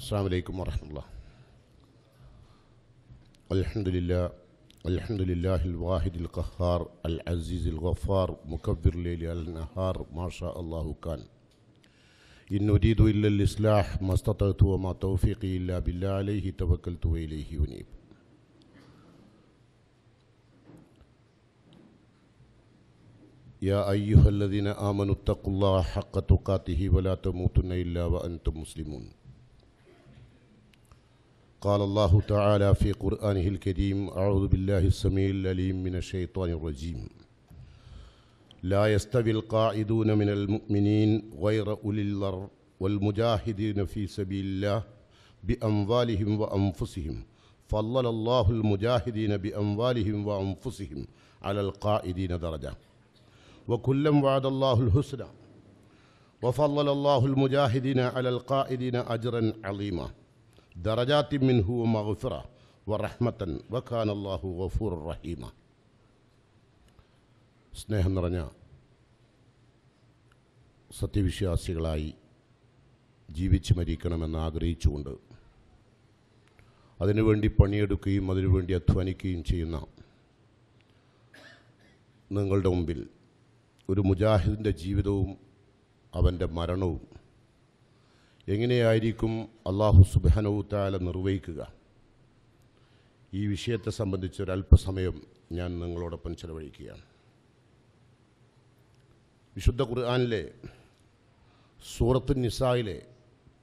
السلام عليكم ورحمة الله الحمد لله الحمد لله الواحد القهار العزيز الغفار مكبر ليل النهار ما شاء الله كان إن نريد إلا الإصلاح ما استطعت وما توفيقي إلا بالله عليه توكلت وإليه أنيب يا أيها الذين آمنوا اتقوا الله حق تقاته ولا تموتن إلا وأنتم مسلمون قال الله تعالى في قرآنه الكريم أعوذ بالله السميع العليم من الشيطان الرجيم لا يستوي القاعدون من المؤمنين غير أولي الضرر والمجاهدين في سبيل الله بأموالهم وأنفسهم فضل الله المجاهدين بأموالهم وأنفسهم على القائدين درجة وكلا وعد الله الحسنى وفضل الله المجاهدين على القائدين أجرا عظيما ദറജാത്തി മിൻഹു മഹുഫിറ വറഹ്മത്തൻ വഖാൻ അള്ളാഹു ഗഫൂർ റഹീമ സ്നേഹം നിറഞ്ഞ സത്യവിശ്വാസികളായി ജീവിച്ച് മരിക്കണമെന്ന് ആഗ്രഹിച്ചുകൊണ്ട് അതിനുവേണ്ടി പണിയെടുക്കുകയും അതിനുവേണ്ടി അധ്വാനിക്കുകയും ചെയ്യുന്ന നിങ്ങളുടെ മുമ്പിൽ ഒരു മുജാഹിദിൻ്റെ ജീവിതവും അവൻ്റെ മരണവും എങ്ങനെയായിരിക്കും അള്ളാഹു സുബാനവുത്താല നിർവഹിക്കുക ഈ വിഷയത്തെ സംബന്ധിച്ച് ഒരല്പസമയം ഞാൻ നിങ്ങളോടൊപ്പം ചെലവഴിക്കുകയാണ് വിശുദ്ധ ഖുർആാനിലെ സൂറത്ത് നിസായിലെ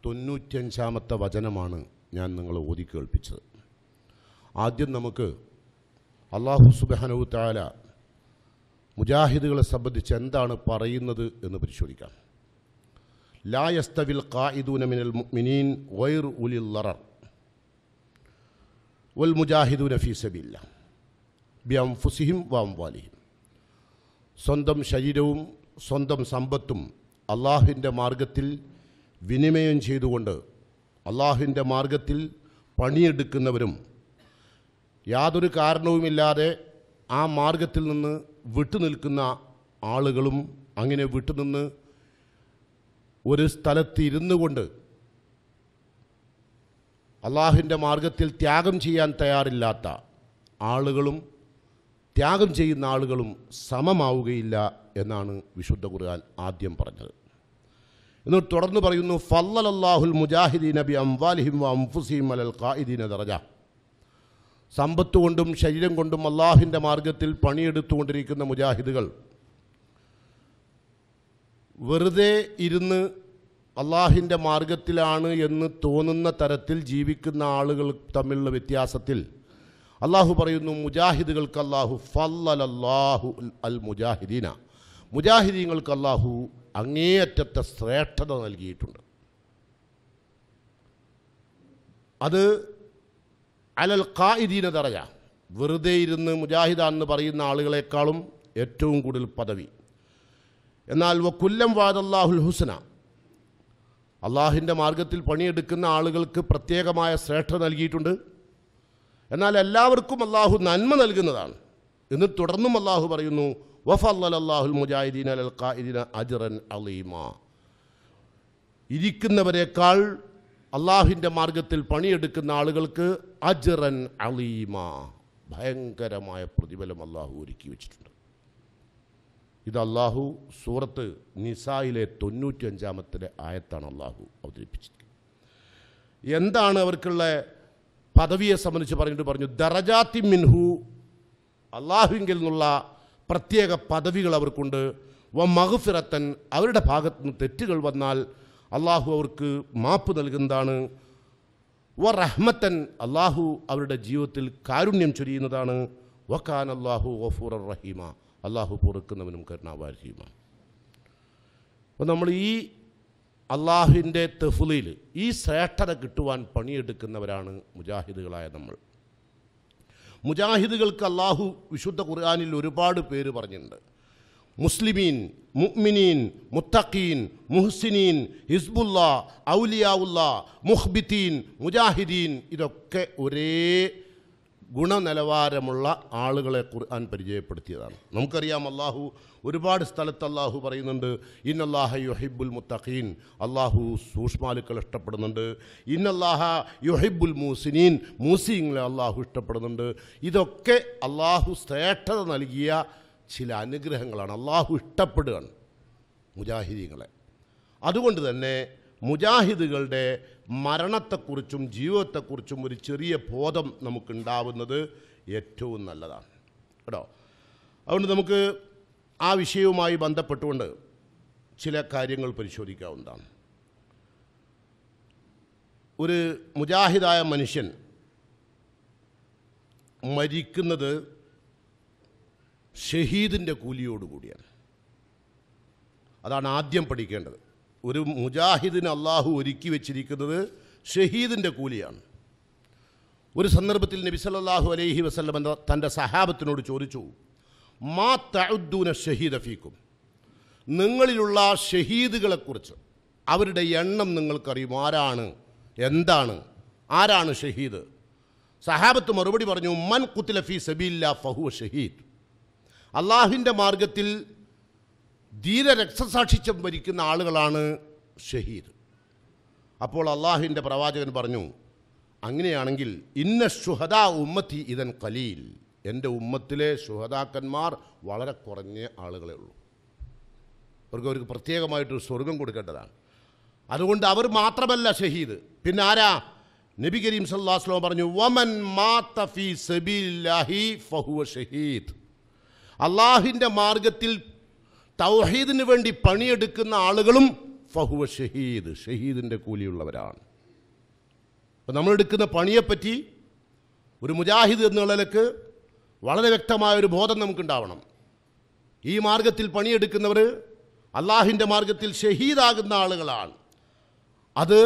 തൊണ്ണൂറ്റഞ്ചാമത്തെ വചനമാണ് ഞാൻ നിങ്ങളെ ഓതി കേൾപ്പിച്ചത് ആദ്യം നമുക്ക് അള്ളാഹു സുബാനവുത്താല മുജാഹിദുകളെ സംബന്ധിച്ച് എന്താണ് പറയുന്നത് എന്ന് പരിശോധിക്കാം ലായസ്തവിൽ കായിദൂന മിനൽ മിനീൻ വൈർ ഉലിൽ ലറർ വൽ മുജാഹിദൂന ഫീസബില്ല ബിയം ഫുസിഹിം വാം വാലിഹിം സ്വന്തം ശരീരവും സ്വന്തം സമ്പത്തും അള്ളാഹുവിൻ്റെ മാർഗത്തിൽ വിനിമയം ചെയ്തുകൊണ്ട് അള്ളാഹുവിൻ്റെ മാർഗത്തിൽ പണിയെടുക്കുന്നവരും യാതൊരു കാരണവുമില്ലാതെ ആ മാർഗത്തിൽ നിന്ന് വിട്ടുനിൽക്കുന്ന ആളുകളും അങ്ങനെ വിട്ടുനിന്ന് ഒരു സ്ഥലത്ത് ഇരുന്നു കൊണ്ട് അള്ളാഹുവിൻ്റെ മാർഗത്തിൽ ത്യാഗം ചെയ്യാൻ തയ്യാറില്ലാത്ത ആളുകളും ത്യാഗം ചെയ്യുന്ന ആളുകളും സമമാവുകയില്ല എന്നാണ് വിശുദ്ധ ഖുർആൻ ആദ്യം പറഞ്ഞത് എന്നിട്ട് തുടർന്ന് പറയുന്നു ഫല്ലൽ അള്ളാഹുൽ മുജാഹിദീൻ നബി അംവാലിഹിം അംഫുസീം അലൽ ഖായിദീന ദറജ സമ്പത്ത് കൊണ്ടും ശരീരം കൊണ്ടും അള്ളാഹിൻ്റെ മാർഗത്തിൽ പണിയെടുത്തുകൊണ്ടിരിക്കുന്ന മുജാഹിദുകൾ വെറുതെ ഇരുന്ന് അള്ളാഹിൻ്റെ മാർഗത്തിലാണ് എന്ന് തോന്നുന്ന തരത്തിൽ ജീവിക്കുന്ന ആളുകൾ തമ്മിലുള്ള വ്യത്യാസത്തിൽ അള്ളാഹു പറയുന്നു മുജാഹിദുകൾക്ക് അള്ളാഹു ഫല്ലാഹു അൽ മുജാഹിദീന മുജാഹിദീങ്ങൾക്ക് അള്ളാഹു അങ്ങേയറ്റത്തെ ശ്രേഷ്ഠത നൽകിയിട്ടുണ്ട് അത് അലൽ ഖായിദീന തറയാ വെറുതെ ഇരുന്ന് മുജാഹിദ എന്ന് പറയുന്ന ആളുകളെക്കാളും ഏറ്റവും കൂടുതൽ പദവി എന്നാൽ വക്കുല്ലം വാദല്ലാഹുൽ ഹുസന അള്ളാഹിൻ്റെ മാർഗത്തിൽ പണിയെടുക്കുന്ന ആളുകൾക്ക് പ്രത്യേകമായ ശ്രേഷ്ഠ നൽകിയിട്ടുണ്ട് എന്നാൽ എല്ലാവർക്കും അള്ളാഹു നന്മ നൽകുന്നതാണ് എന്ന് തുടർന്നും അള്ളാഹു പറയുന്നു വഫല്ലാഹുൽ മുജാഹിദീൻ അൽ ഖാഇദിന അജറൻ അലീമ ഇരിക്കുന്നവരെക്കാൾ അള്ളാഹിൻ്റെ മാർഗത്തിൽ പണിയെടുക്കുന്ന ആളുകൾക്ക് അജറൻ അലീമ ഭയങ്കരമായ പ്രതിഫലം അള്ളാഹു ഒരുക്കി വെച്ചിട്ടുണ്ട് ഇത് അള്ളാഹു സൂറത്ത് നിസായിലെ തൊണ്ണൂറ്റി അഞ്ചാമത്തിലെ ആയത്താണ് അള്ളാഹു അവതരിപ്പിച്ചിരിക്കുന്നത് എന്താണ് അവർക്കുള്ള പദവിയെ സംബന്ധിച്ച് പറഞ്ഞിട്ട് പറഞ്ഞു ദറജാത്തി മിൻഹു അള്ളാഹുവിങ്കിൽ നിന്നുള്ള പ്രത്യേക പദവികൾ അവർക്കുണ്ട് വ മഹുഫിറത്തൻ അവരുടെ ഭാഗത്തു നിന്ന് തെറ്റുകൾ വന്നാൽ അള്ളാഹു അവർക്ക് മാപ്പ് നൽകുന്നതാണ് വ റഹ്മത്തൻ അള്ളാഹു അവരുടെ ജീവിതത്തിൽ കാരുണ്യം ചൊരിയുന്നതാണ് വഖാൻ അള്ളാഹു വഫൂർ റഹീമ അള്ളാഹു പൊറുക്കുന്നവനും കരുണാവാരിയുമാണ് അപ്പോൾ നമ്മൾ ഈ അള്ളാഹുവിൻ്റെ തെഫുലിൽ ഈ ശ്രേഷ്ഠത കിട്ടുവാൻ പണിയെടുക്കുന്നവരാണ് മുജാഹിദുകളായ നമ്മൾ മുജാഹിദുകൾക്ക് അള്ളാഹു വിശുദ്ധ ഖുർആാനിൽ ഒരുപാട് പേര് പറഞ്ഞിട്ടുണ്ട് മുസ്ലിമീൻ മുഅ്മിനീൻ മുത്തഖീൻ മുഹ്സിനീൻ ഹിസ്ബുല്ല ഔലിയാവുല്ല മുഹ്ബിത്തീൻ മുജാഹിദീൻ ഇതൊക്കെ ഒരേ ഗുണനിലവാരമുള്ള ആളുകളെ ഖുർആൻ പരിചയപ്പെടുത്തിയതാണ് നമുക്കറിയാം അള്ളാഹു ഒരുപാട് സ്ഥലത്ത് അള്ളാഹു പറയുന്നുണ്ട് ഇന്നല്ലാഹ യുഹിബുൽ മുത്തഖീൻ അള്ളാഹു സൂഷ്മാലുക്കൾ ഇഷ്ടപ്പെടുന്നുണ്ട് ഇന്നല്ലാഹ യുഹിബുൽ മൂസിനീൻ മൂസിങ്ങളെ അള്ളാഹു ഇഷ്ടപ്പെടുന്നുണ്ട് ഇതൊക്കെ അള്ളാഹു ശ്രേഷ്ഠത നൽകിയ ചില അനുഗ്രഹങ്ങളാണ് അള്ളാഹു ഇഷ്ടപ്പെടുകയാണ് മുജാഹിദീങ്ങളെ അതുകൊണ്ട് തന്നെ മുജാഹിദുകളുടെ മരണത്തെക്കുറിച്ചും ജീവിതത്തെക്കുറിച്ചും ഒരു ചെറിയ ബോധം നമുക്കുണ്ടാവുന്നത് ഏറ്റവും നല്ലതാണ് കേട്ടോ അതുകൊണ്ട് നമുക്ക് ആ വിഷയവുമായി ബന്ധപ്പെട്ടുകൊണ്ട് ചില കാര്യങ്ങൾ പരിശോധിക്കാവുന്നതാണ് ഒരു മുജാഹിദായ മനുഷ്യൻ മരിക്കുന്നത് ഷഹീദിൻ്റെ കൂലിയോടുകൂടിയാണ് അതാണ് ആദ്യം പഠിക്കേണ്ടത് ഒരു മുജാഹിദിന് അള്ളാഹു ഒരുക്കി വെച്ചിരിക്കുന്നത് ഷഹീദിൻ്റെ കൂലിയാണ് ഒരു സന്ദർഭത്തിൽ നബി സല്ലാഹു അലൈഹി വസ്ലം തൻ്റെ സഹാബത്തിനോട് ചോദിച്ചു മാ തഅദ്ദൂന ഷഹീദ് അഫീക്കും നിങ്ങളിലുള്ള ഷഹീദുകളെക്കുറിച്ച് അവരുടെ എണ്ണം നിങ്ങൾക്കറിയും ആരാണ് എന്താണ് ആരാണ് ഷഹീദ് സഹാബത്ത് മറുപടി പറഞ്ഞു മൻ കുത്തിലഫി സബീല്ല ഫഹു ഷഹീദ് അള്ളാഹുവിൻ്റെ മാർഗത്തിൽ ധീര രക്തസാക്ഷിത്വം ഭരിക്കുന്ന ആളുകളാണ് ഷഹീദ് അപ്പോൾ അള്ളാഹുവിൻ്റെ പ്രവാചകൻ പറഞ്ഞു അങ്ങനെയാണെങ്കിൽ ഇന്ന ഷുഹദ ഉമ്മത്തി ഇതൻ കലീൽ എൻ്റെ ഉമ്മത്തിലെ ഷുഹദാക്കന്മാർ വളരെ കുറഞ്ഞ ആളുകളെ ഉള്ളൂ അവർക്ക് അവർക്ക് പ്രത്യേകമായിട്ടൊരു സ്വർഗം കൊടുക്കേണ്ടതാണ് അതുകൊണ്ട് അവർ മാത്രമല്ല ഷഹീദ് പിന്നെ ആരാ നബി കരീം സല്ലാസ്ലോ പറഞ്ഞു വമൻ മാത്തഫി സബീലാഹി ഫഹുവ ഷഹീദ് അള്ളാഹിൻ്റെ മാർഗത്തിൽ തൗഹീദിന് വേണ്ടി പണിയെടുക്കുന്ന ആളുകളും ഫഹുവ ഷഹീദ് ഷഹീദിൻ്റെ കൂലിയുള്ളവരാണ് അപ്പം നമ്മളെടുക്കുന്ന പണിയെപ്പറ്റി ഒരു മുജാഹിദ് എന്നുള്ള നിലക്ക് വളരെ വ്യക്തമായ ഒരു ബോധം നമുക്കുണ്ടാവണം ഈ മാർഗത്തിൽ പണിയെടുക്കുന്നവർ അള്ളാഹിൻ്റെ മാർഗത്തിൽ ഷഹീദാകുന്ന ആളുകളാണ് അത്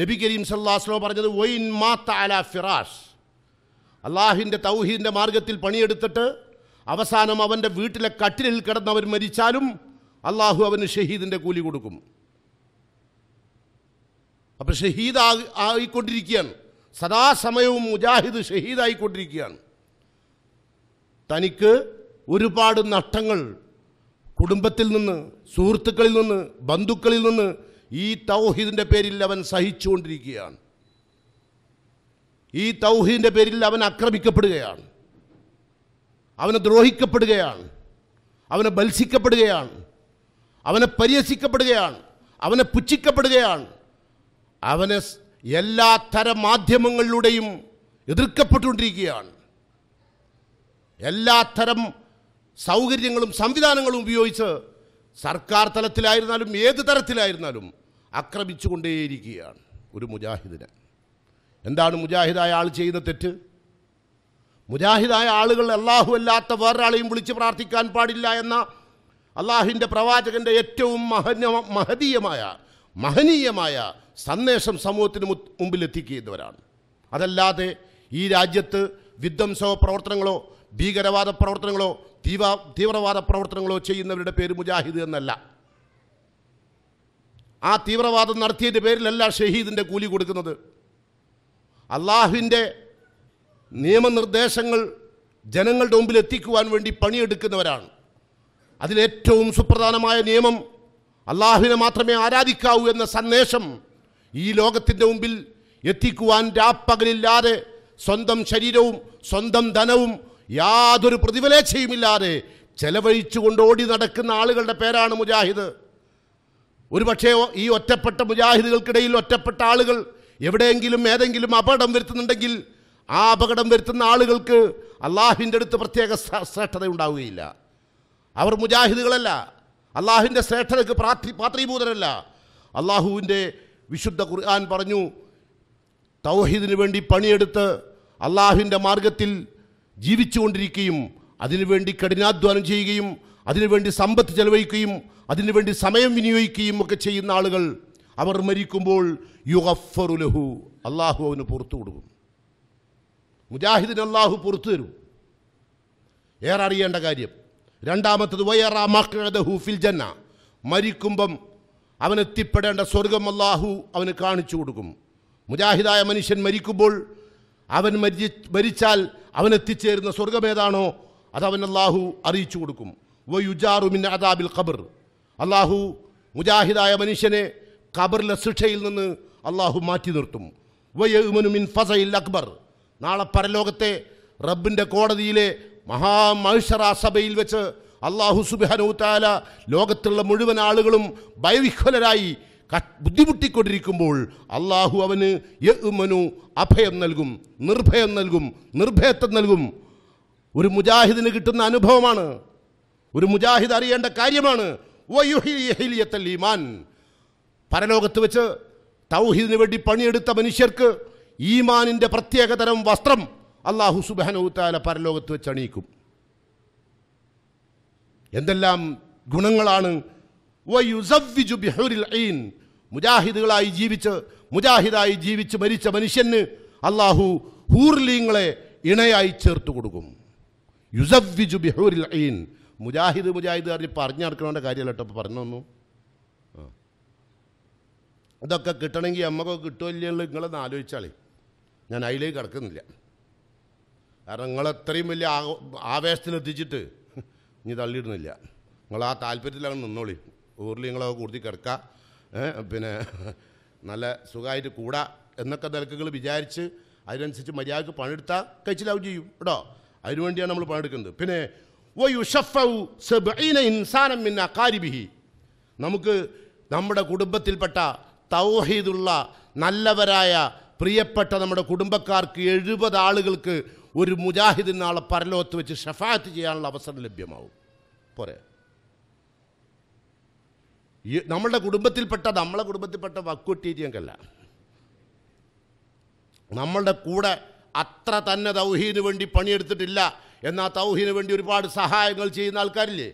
നബി കരീം സല്ലാസ്ലോ പറഞ്ഞത് വൈൻ മാത്ത അല ഫിറാഷ് അള്ളാഹിൻ്റെ തൗഹീദിൻ്റെ മാർഗത്തിൽ പണിയെടുത്തിട്ട് അവസാനം അവൻ്റെ വീട്ടിലെ കട്ടിലിൽ കിടന്നവർ മരിച്ചാലും അള്ളാഹു അവന് ഷഹീദിൻ്റെ കൂലി കൊടുക്കും അപ്പോൾ ഷഹീദ് ആയിക്കൊണ്ടിരിക്കുകയാണ് സദാസമയവും മുജാഹിദ് ഷഹീദായിക്കൊണ്ടിരിക്കുകയാണ് തനിക്ക് ഒരുപാട് നഷ്ടങ്ങൾ കുടുംബത്തിൽ നിന്ന് സുഹൃത്തുക്കളിൽ നിന്ന് ബന്ധുക്കളിൽ നിന്ന് ഈ തൗഹീദിൻ്റെ പേരിൽ അവൻ സഹിച്ചുകൊണ്ടിരിക്കുകയാണ് ഈ തൗഹീദിൻ്റെ പേരിൽ അവൻ ആക്രമിക്കപ്പെടുകയാണ് അവനെ ദ്രോഹിക്കപ്പെടുകയാണ് അവനെ ബത്സിക്കപ്പെടുകയാണ് അവനെ പരിഹസിക്കപ്പെടുകയാണ് അവനെ പുച്ഛിക്കപ്പെടുകയാണ് അവനെ എല്ലാ തര മാധ്യമങ്ങളിലൂടെയും എതിർക്കപ്പെട്ടുകൊണ്ടിരിക്കുകയാണ് എല്ലാ തരം സൗകര്യങ്ങളും സംവിധാനങ്ങളും ഉപയോഗിച്ച് സർക്കാർ തലത്തിലായിരുന്നാലും ഏത് തരത്തിലായിരുന്നാലും ആക്രമിച്ചുകൊണ്ടേയിരിക്കുകയാണ് ഒരു മുജാഹിദിനെ എന്താണ് മുജാഹിദായ ആൾ ചെയ്യുന്ന തെറ്റ് മുജാഹിദായ ആളുകൾ അള്ളാഹു അല്ലാത്ത വേറൊരാളെയും വിളിച്ച് പ്രാർത്ഥിക്കാൻ പാടില്ല എന്ന അള്ളാഹിൻ്റെ പ്രവാചകൻ്റെ ഏറ്റവും മഹന മഹതീയമായ മഹനീയമായ സന്ദേശം സമൂഹത്തിന് മുമ്പിൽ എത്തിക്കുന്നവരാണ് അതല്ലാതെ ഈ രാജ്യത്ത് വിധ്വംസവ പ്രവർത്തനങ്ങളോ ഭീകരവാദ പ്രവർത്തനങ്ങളോ തീവ തീവ്രവാദ പ്രവർത്തനങ്ങളോ ചെയ്യുന്നവരുടെ പേര് മുജാഹിദ് എന്നല്ല ആ തീവ്രവാദം നടത്തിയതിൻ്റെ പേരിലല്ല ഷഹീദിൻ്റെ കൂലി കൊടുക്കുന്നത് അള്ളാഹുവിൻ്റെ നിയമനിർദ്ദേശങ്ങൾ ജനങ്ങളുടെ മുമ്പിൽ എത്തിക്കുവാൻ വേണ്ടി പണിയെടുക്കുന്നവരാണ് അതിലേറ്റവും സുപ്രധാനമായ നിയമം അള്ളാഹുവിനെ മാത്രമേ ആരാധിക്കാവൂ എന്ന സന്ദേശം ഈ ലോകത്തിൻ്റെ മുമ്പിൽ എത്തിക്കുവാൻ രാപ്പകലില്ലാതെ സ്വന്തം ശരീരവും സ്വന്തം ധനവും യാതൊരു പ്രതിഫലേച്ഛയുമില്ലാതെ കൊണ്ട് ഓടി നടക്കുന്ന ആളുകളുടെ പേരാണ് മുജാഹിദ് ഒരുപക്ഷേ ഈ ഒറ്റപ്പെട്ട മുജാഹിദുകൾക്കിടയിൽ ഒറ്റപ്പെട്ട ആളുകൾ എവിടെയെങ്കിലും ഏതെങ്കിലും അപകടം വരുത്തുന്നുണ്ടെങ്കിൽ ആ അപകടം വരുത്തുന്ന ആളുകൾക്ക് അള്ളാഹുവിൻ്റെ അടുത്ത് പ്രത്യേക ശ്രേഷ്ഠത ഉണ്ടാവുകയില്ല അവർ മുജാഹിദുകളല്ല അള്ളാഹുവിൻ്റെ ശ്രേഷ്ഠതയ്ക്ക് പ്രാർത്ഥി പാത്രീഭൂതരല്ല അള്ളാഹുവിൻ്റെ വിശുദ്ധ ഖുർആൻ പറഞ്ഞു തൗഹീദിന് വേണ്ടി പണിയെടുത്ത് അള്ളാഹുവിൻ്റെ മാർഗത്തിൽ ജീവിച്ചുകൊണ്ടിരിക്കുകയും അതിനുവേണ്ടി കഠിനാധ്വാനം ചെയ്യുകയും അതിനുവേണ്ടി സമ്പത്ത് ചെലവഴിക്കുകയും അതിനുവേണ്ടി സമയം വിനിയോഗിക്കുകയും ഒക്കെ ചെയ്യുന്ന ആളുകൾ അവർ മരിക്കുമ്പോൾ യുഗഫറുലഹു അള്ളാഹു അവന് പുറത്തു കൊടുക്കും മുജാഹിദിന് അള്ളാഹു പുറത്തു തരും ഏറെ അറിയേണ്ട കാര്യം രണ്ടാമത്തത് വയറ മക്കളഹു ഫിൽ ജന്ന മരിക്കുമ്പം അവനെത്തിപ്പെടേണ്ട സ്വർഗം അള്ളാഹു അവന് കാണിച്ചു കൊടുക്കും മുജാഹിദായ മനുഷ്യൻ മരിക്കുമ്പോൾ അവൻ മരി മരിച്ചാൽ അവനെത്തിച്ചേരുന്ന സ്വർഗമേതാണോ അതവൻ അള്ളാഹു അറിയിച്ചു കൊടുക്കും വയുജാറുമിൻ അദാബിൽ ഖബർ അള്ളാഹു മുജാഹിദായ മനുഷ്യനെ ഖബറിലെ ശിക്ഷയിൽ നിന്ന് അള്ളാഹു മാറ്റി നിർത്തും വയ്യമിൻ ഫസയിൽ അക്ബർ നാളെ പരലോകത്തെ റബ്ബിൻ്റെ കോടതിയിലെ മഹാമഹിഷറ സഭയിൽ വെച്ച് അള്ളാഹു താല ലോകത്തുള്ള മുഴുവൻ ആളുകളും ഭയവിഹ്വലരായി ബുദ്ധിമുട്ടിക്കൊണ്ടിരിക്കുമ്പോൾ അള്ളാഹു അവന് യമനു അഭയം നൽകും നിർഭയം നൽകും നിർഭയത്വം നൽകും ഒരു മുജാഹിദിന് കിട്ടുന്ന അനുഭവമാണ് ഒരു മുജാഹിദ് അറിയേണ്ട കാര്യമാണ് ഈമാൻ പരലോകത്ത് വെച്ച് തൗഹീദിന് വേണ്ടി പണിയെടുത്ത മനുഷ്യർക്ക് ഈമാനിൻ്റെ പ്രത്യേകതരം വസ്ത്രം അള്ളാഹു സുബാനവുത്താല പരലോകത്ത് വെച്ച് അണിയിക്കും എന്തെല്ലാം ഗുണങ്ങളാണ് മുജാഹിദുകളായി ജീവിച്ച് മുജാഹിദായി ജീവിച്ച് മരിച്ച മനുഷ്യന് അള്ളാഹു ഹൂർലീങ്ങളെ ഇണയായി ചേർത്ത് കൊടുക്കും യുസവ്വിജു ബിഹൂരിൽ ഐൻ മുജാഹിദ് മുജാഹിദ് പറഞ്ഞ് പറഞ്ഞിറക്കണവൻ്റെ കാര്യമല്ല കേട്ടോ പറഞ്ഞു തന്നു ഇതൊക്കെ കിട്ടണമെങ്കിൽ അമ്മക്കൊക്കെ കിട്ടുമല്ലോ നിങ്ങളെന്ന് ആലോചിച്ചാളേ ഞാൻ അതിലേക്ക് കിടക്കുന്നില്ല കാരണം നിങ്ങളെത്രയും വലിയ ആവേശത്തിലെത്തിച്ചിട്ട് ഇനി തള്ളിയിടുന്നില്ല നിങ്ങൾ ആ താല്പര്യത്തിലാണ് നിന്നോളി ഊർലി നിങ്ങളെ കൂടുതൽ കിടക്കുക പിന്നെ നല്ല സുഖമായിട്ട് കൂടാ എന്നൊക്കെ നിലക്കുകൾ വിചാരിച്ച് അതിനനുസരിച്ച് മര്യാദക്ക് പണിയെടുത്താൽ കഴിച്ചിലാവും ചെയ്യും കേട്ടോ അതിനുവേണ്ടിയാണ് നമ്മൾ പണിയെടുക്കുന്നത് പിന്നെ ഓ യുഷഫു സബീന ഇൻസാനം മിന്ന കാരിബിഹി നമുക്ക് നമ്മുടെ കുടുംബത്തിൽപ്പെട്ട തൗഹീദുള്ള നല്ലവരായ പ്രിയപ്പെട്ട നമ്മുടെ കുടുംബക്കാർക്ക് എഴുപത് ആളുകൾക്ക് ഒരു മുജാഹിദിൻ നാളെ പരലോകത്ത് വെച്ച് ഷഫാത്ത് ചെയ്യാനുള്ള അവസരം ലഭ്യമാവും പോരെ നമ്മളുടെ കുടുംബത്തിൽപ്പെട്ട നമ്മളെ കുടുംബത്തിൽപ്പെട്ട വക്കുട്ടീറ്റിയങ്കല്ല നമ്മളുടെ കൂടെ അത്ര തന്നെ തൗഹീന് വേണ്ടി പണിയെടുത്തിട്ടില്ല എന്നാൽ തൗഹീന് വേണ്ടി ഒരുപാട് സഹായങ്ങൾ ചെയ്യുന്ന ആൾക്കാരില്ലേ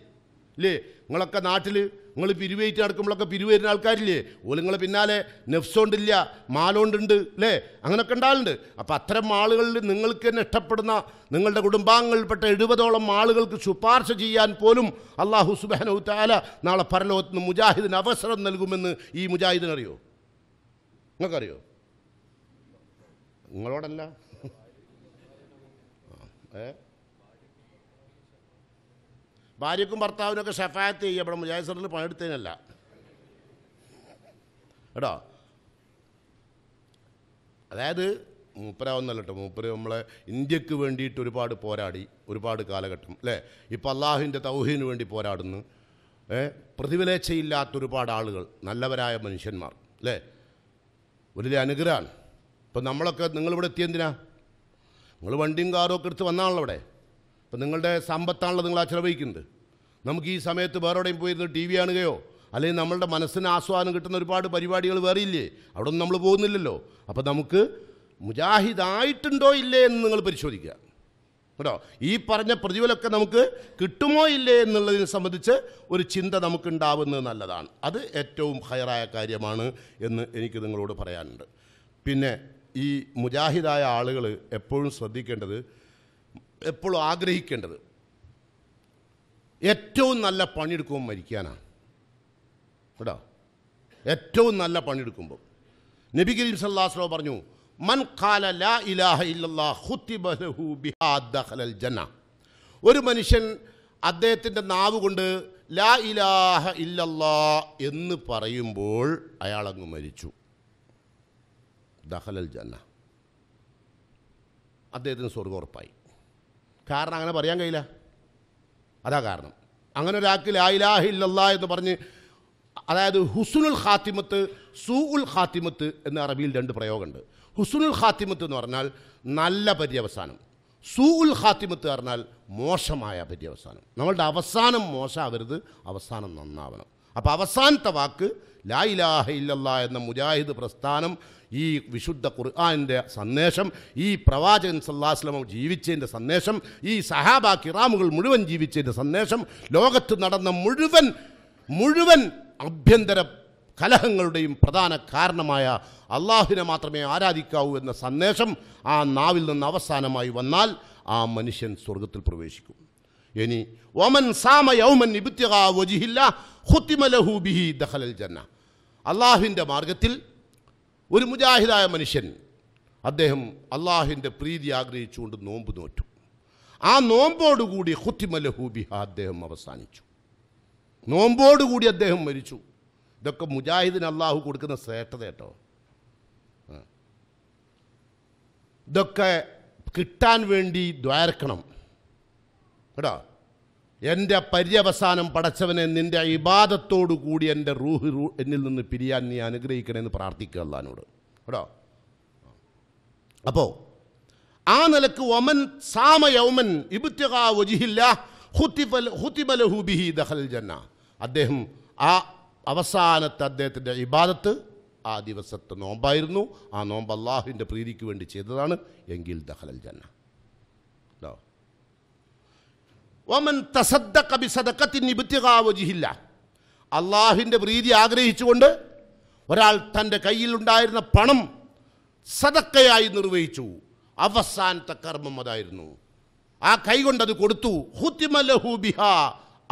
ഇല്ലേ നിങ്ങളൊക്കെ നാട്ടിൽ നിങ്ങൾ പിരുവേറ്റ് നടക്കുമ്പോഴൊക്കെ പിരുവേരുന്ന ആൾക്കാരില്ലേ ഓല് നിങ്ങളെ പിന്നാലെ നെഫ്സോണ്ടില്ല മാലോണ്ടുണ്ട് അല്ലേ അങ്ങനെയൊക്കെ ഉണ്ടാളുണ്ട് അപ്പോൾ അത്തരം ആളുകളിൽ നിങ്ങൾക്ക് തന്നെ ഇഷ്ടപ്പെടുന്ന നിങ്ങളുടെ കുടുംബാംഗങ്ങളിൽപ്പെട്ട എഴുപതോളം ആളുകൾക്ക് ശുപാർശ ചെയ്യാൻ പോലും അള്ളാഹു സുബാനു താല നാളെ പരലോകത്തിന് മുജാഹിദിന് അവസരം നൽകുമെന്ന് ഈ മുജാഹിദിനറിയോ നിങ്ങൾക്കറിയോ നിങ്ങളോടല്ല ഏ ഭാര്യക്കും ഭർത്താവിനൊക്കെ ഷഫായത്ത് ഇവിടെ മുജാഹിദ് സെൻ്ററിൽ പണിയെടുത്തതിനല്ല കേട്ടോ അതായത് മൂപ്പരാവുന്നല്ല കേട്ടോ മൂപ്പര് നമ്മളെ ഇന്ത്യക്ക് വേണ്ടിയിട്ട് ഒരുപാട് പോരാടി ഒരുപാട് കാലഘട്ടം അല്ലേ ഇപ്പം അള്ളാഹുവിൻ്റെ തൗഹീന് വേണ്ടി പോരാടുന്നു പ്രതിഫലേച്ഛയില്ലാത്ത ഒരുപാട് ആളുകൾ നല്ലവരായ മനുഷ്യന്മാർ അല്ലേ വലിയ അനുഗ്രഹമാണ് ഇപ്പം നമ്മളൊക്കെ നിങ്ങളിവിടെ എത്തിയെന്തിനാ നിങ്ങൾ വണ്ടിയും കാറും ഒക്കെ എടുത്ത് വന്നാണല്ലോ അവിടെ അപ്പം നിങ്ങളുടെ സമ്പത്താണല്ലോ നിങ്ങൾ ആ ചിലവഴിക്കുന്നത് നമുക്ക് ഈ സമയത്ത് വേറെവിടെയും പോയിരുന്ന് ടി വി ആണുകയോ അല്ലെങ്കിൽ നമ്മളുടെ മനസ്സിന് ആസ്വാദനം കിട്ടുന്ന ഒരുപാട് പരിപാടികൾ ഇല്ലേ അവിടെ ഒന്നും നമ്മൾ പോകുന്നില്ലല്ലോ അപ്പം നമുക്ക് മുജാഹിദായിട്ടുണ്ടോ ഇല്ലേ എന്ന് നിങ്ങൾ പരിശോധിക്കുക കേട്ടോ ഈ പറഞ്ഞ പ്രതിഫലമൊക്കെ നമുക്ക് കിട്ടുമോ ഇല്ലേ എന്നുള്ളതിനെ സംബന്ധിച്ച് ഒരു ചിന്ത നമുക്കുണ്ടാവുന്നത് നല്ലതാണ് അത് ഏറ്റവും ഹയറായ കാര്യമാണ് എന്ന് എനിക്ക് നിങ്ങളോട് പറയാനുണ്ട് പിന്നെ ഈ മുജാഹിദായ ആളുകൾ എപ്പോഴും ശ്രദ്ധിക്കേണ്ടത് എപ്പോഴും ആഗ്രഹിക്കേണ്ടത് ഏറ്റവും നല്ല പണിയെടുക്കുമ്പോൾ മരിക്കാനാണ് കേട്ടോ ഏറ്റവും നല്ല പണിയെടുക്കുമ്പോൾ നബി കരീം സല്ലാസ്ലോ പറഞ്ഞു മൻ ഖാല ലാ ഇലാഹ ഇല്ലല്ലാ ബിഹാ ദഖലൽ ജന്ന ഒരു മനുഷ്യൻ അദ്ദേഹത്തിൻ്റെ നാവ് കൊണ്ട് ലാ ഇലാഹ ഇല്ലല്ലാ എന്ന് പറയുമ്പോൾ അയാളങ്ങ് മരിച്ചു ദഹലൽ ജന്ന അദ്ദേഹത്തിന് സ്വർഗം ഉറപ്പായി കാരണം അങ്ങനെ പറയാൻ കഴിയില്ല അതാ കാരണം അങ്ങനെ ഒരാൾക്ക് ലായിലാഹില്ല എന്ന് പറഞ്ഞ് അതായത് ഹുസുനുൽ ഖാത്തിമത്ത് സൂഉൽ ഖാത്തിമത്ത് എന്ന് അറബിയിൽ രണ്ട് പ്രയോഗമുണ്ട് ഹുസുനുൽ ഖാത്തിമത്ത് എന്ന് പറഞ്ഞാൽ നല്ല പര്യവസാനം സൂഉൽ ഖാത്തിമത്ത് പറഞ്ഞാൽ മോശമായ പര്യവസാനം നമ്മളുടെ അവസാനം മോശമാവരുത് അവസാനം നന്നാവണം അപ്പോൾ അവസാനത്തെ വാക്ക് ലാ ഇലാഹ ഇല്ലല്ലാ എന്ന മുജാഹിദ് പ്രസ്ഥാനം ഈ വിശുദ്ധ ഖുർആാനിൻ്റെ സന്ദേശം ഈ പ്രവാചകൻ സല്ലാസ്ലമം ജീവിച്ചതിൻ്റെ സന്ദേശം ഈ സഹാബ കിറാമുകൾ മുഴുവൻ ജീവിച്ചതിൻ്റെ സന്ദേശം ലോകത്ത് നടന്ന മുഴുവൻ മുഴുവൻ ആഭ്യന്തര കലഹങ്ങളുടെയും പ്രധാന കാരണമായ അള്ളാഹുവിനെ മാത്രമേ ആരാധിക്കാവൂ എന്ന സന്ദേശം ആ നാവിൽ നിന്ന് അവസാനമായി വന്നാൽ ആ മനുഷ്യൻ സ്വർഗത്തിൽ പ്രവേശിക്കും ഇനി ഒമൻ സാമ യൗമൻ ഇബുത്തിഹ വജിഹില്ല ഹുത്തിമലഹു ബിഹി ദഹലൽ ജന്ന അള്ളാഹുവിൻ്റെ മാർഗത്തിൽ ഒരു മുജാഹിദായ മനുഷ്യൻ അദ്ദേഹം അള്ളാഹുവിൻ്റെ പ്രീതി ആഗ്രഹിച്ചുകൊണ്ട് നോമ്പ് നോറ്റു ആ നോമ്പോടുകൂടി ഹുത്തിമലഹൂബിഹ അദ്ദേഹം അവസാനിച്ചു നോമ്പോടുകൂടി അദ്ദേഹം മരിച്ചു ഇതൊക്കെ മുജാഹിദിന് അള്ളാഹു കൊടുക്കുന്ന ശ്രേഷ്ഠത കേട്ടോ ഇതൊക്കെ കിട്ടാൻ വേണ്ടി ദ്വാരക്കണം കേട്ടോ എൻ്റെ പര്യവസാനം പടച്ചവനെ നിൻ്റെ ഇബാദത്തോടു കൂടി എൻ്റെ റൂഹ് റൂ എന്നിൽ നിന്ന് പിരിയാൻ നീ അനുഗ്രഹിക്കണമെന്ന് പ്രാർത്ഥിക്കുക അല്ലാനോട് കേട്ടോ അപ്പോൾ ആ നിലക്ക് ഒമൻ സാമ യൗമൻ ജന്ന അദ്ദേഹം ആ അവസാനത്തെ അദ്ദേഹത്തിൻ്റെ ഇബാദത്ത് ആ ദിവസത്തെ നോമ്പായിരുന്നു ആ നോമ്പ് അള്ളാഹുവിൻ്റെ പ്രീതിക്ക് വേണ്ടി ചെയ്തതാണ് എങ്കിൽ ദഹലൽ ജന്ന കേട്ടോ ഒമൻ തസദ്ദ കബി സദക്കത്തിൻ അള്ളാഹുവിൻ്റെ പ്രീതി ആഗ്രഹിച്ചുകൊണ്ട് ഒരാൾ തൻ്റെ കയ്യിലുണ്ടായിരുന്ന പണം സദക്കയായി നിർവഹിച്ചു അവസാനത്തെ കർമ്മം അതായിരുന്നു ആ കൈകൊണ്ട് അത് കൊടുത്തു ഹുത്തിമലഹു ബിഹ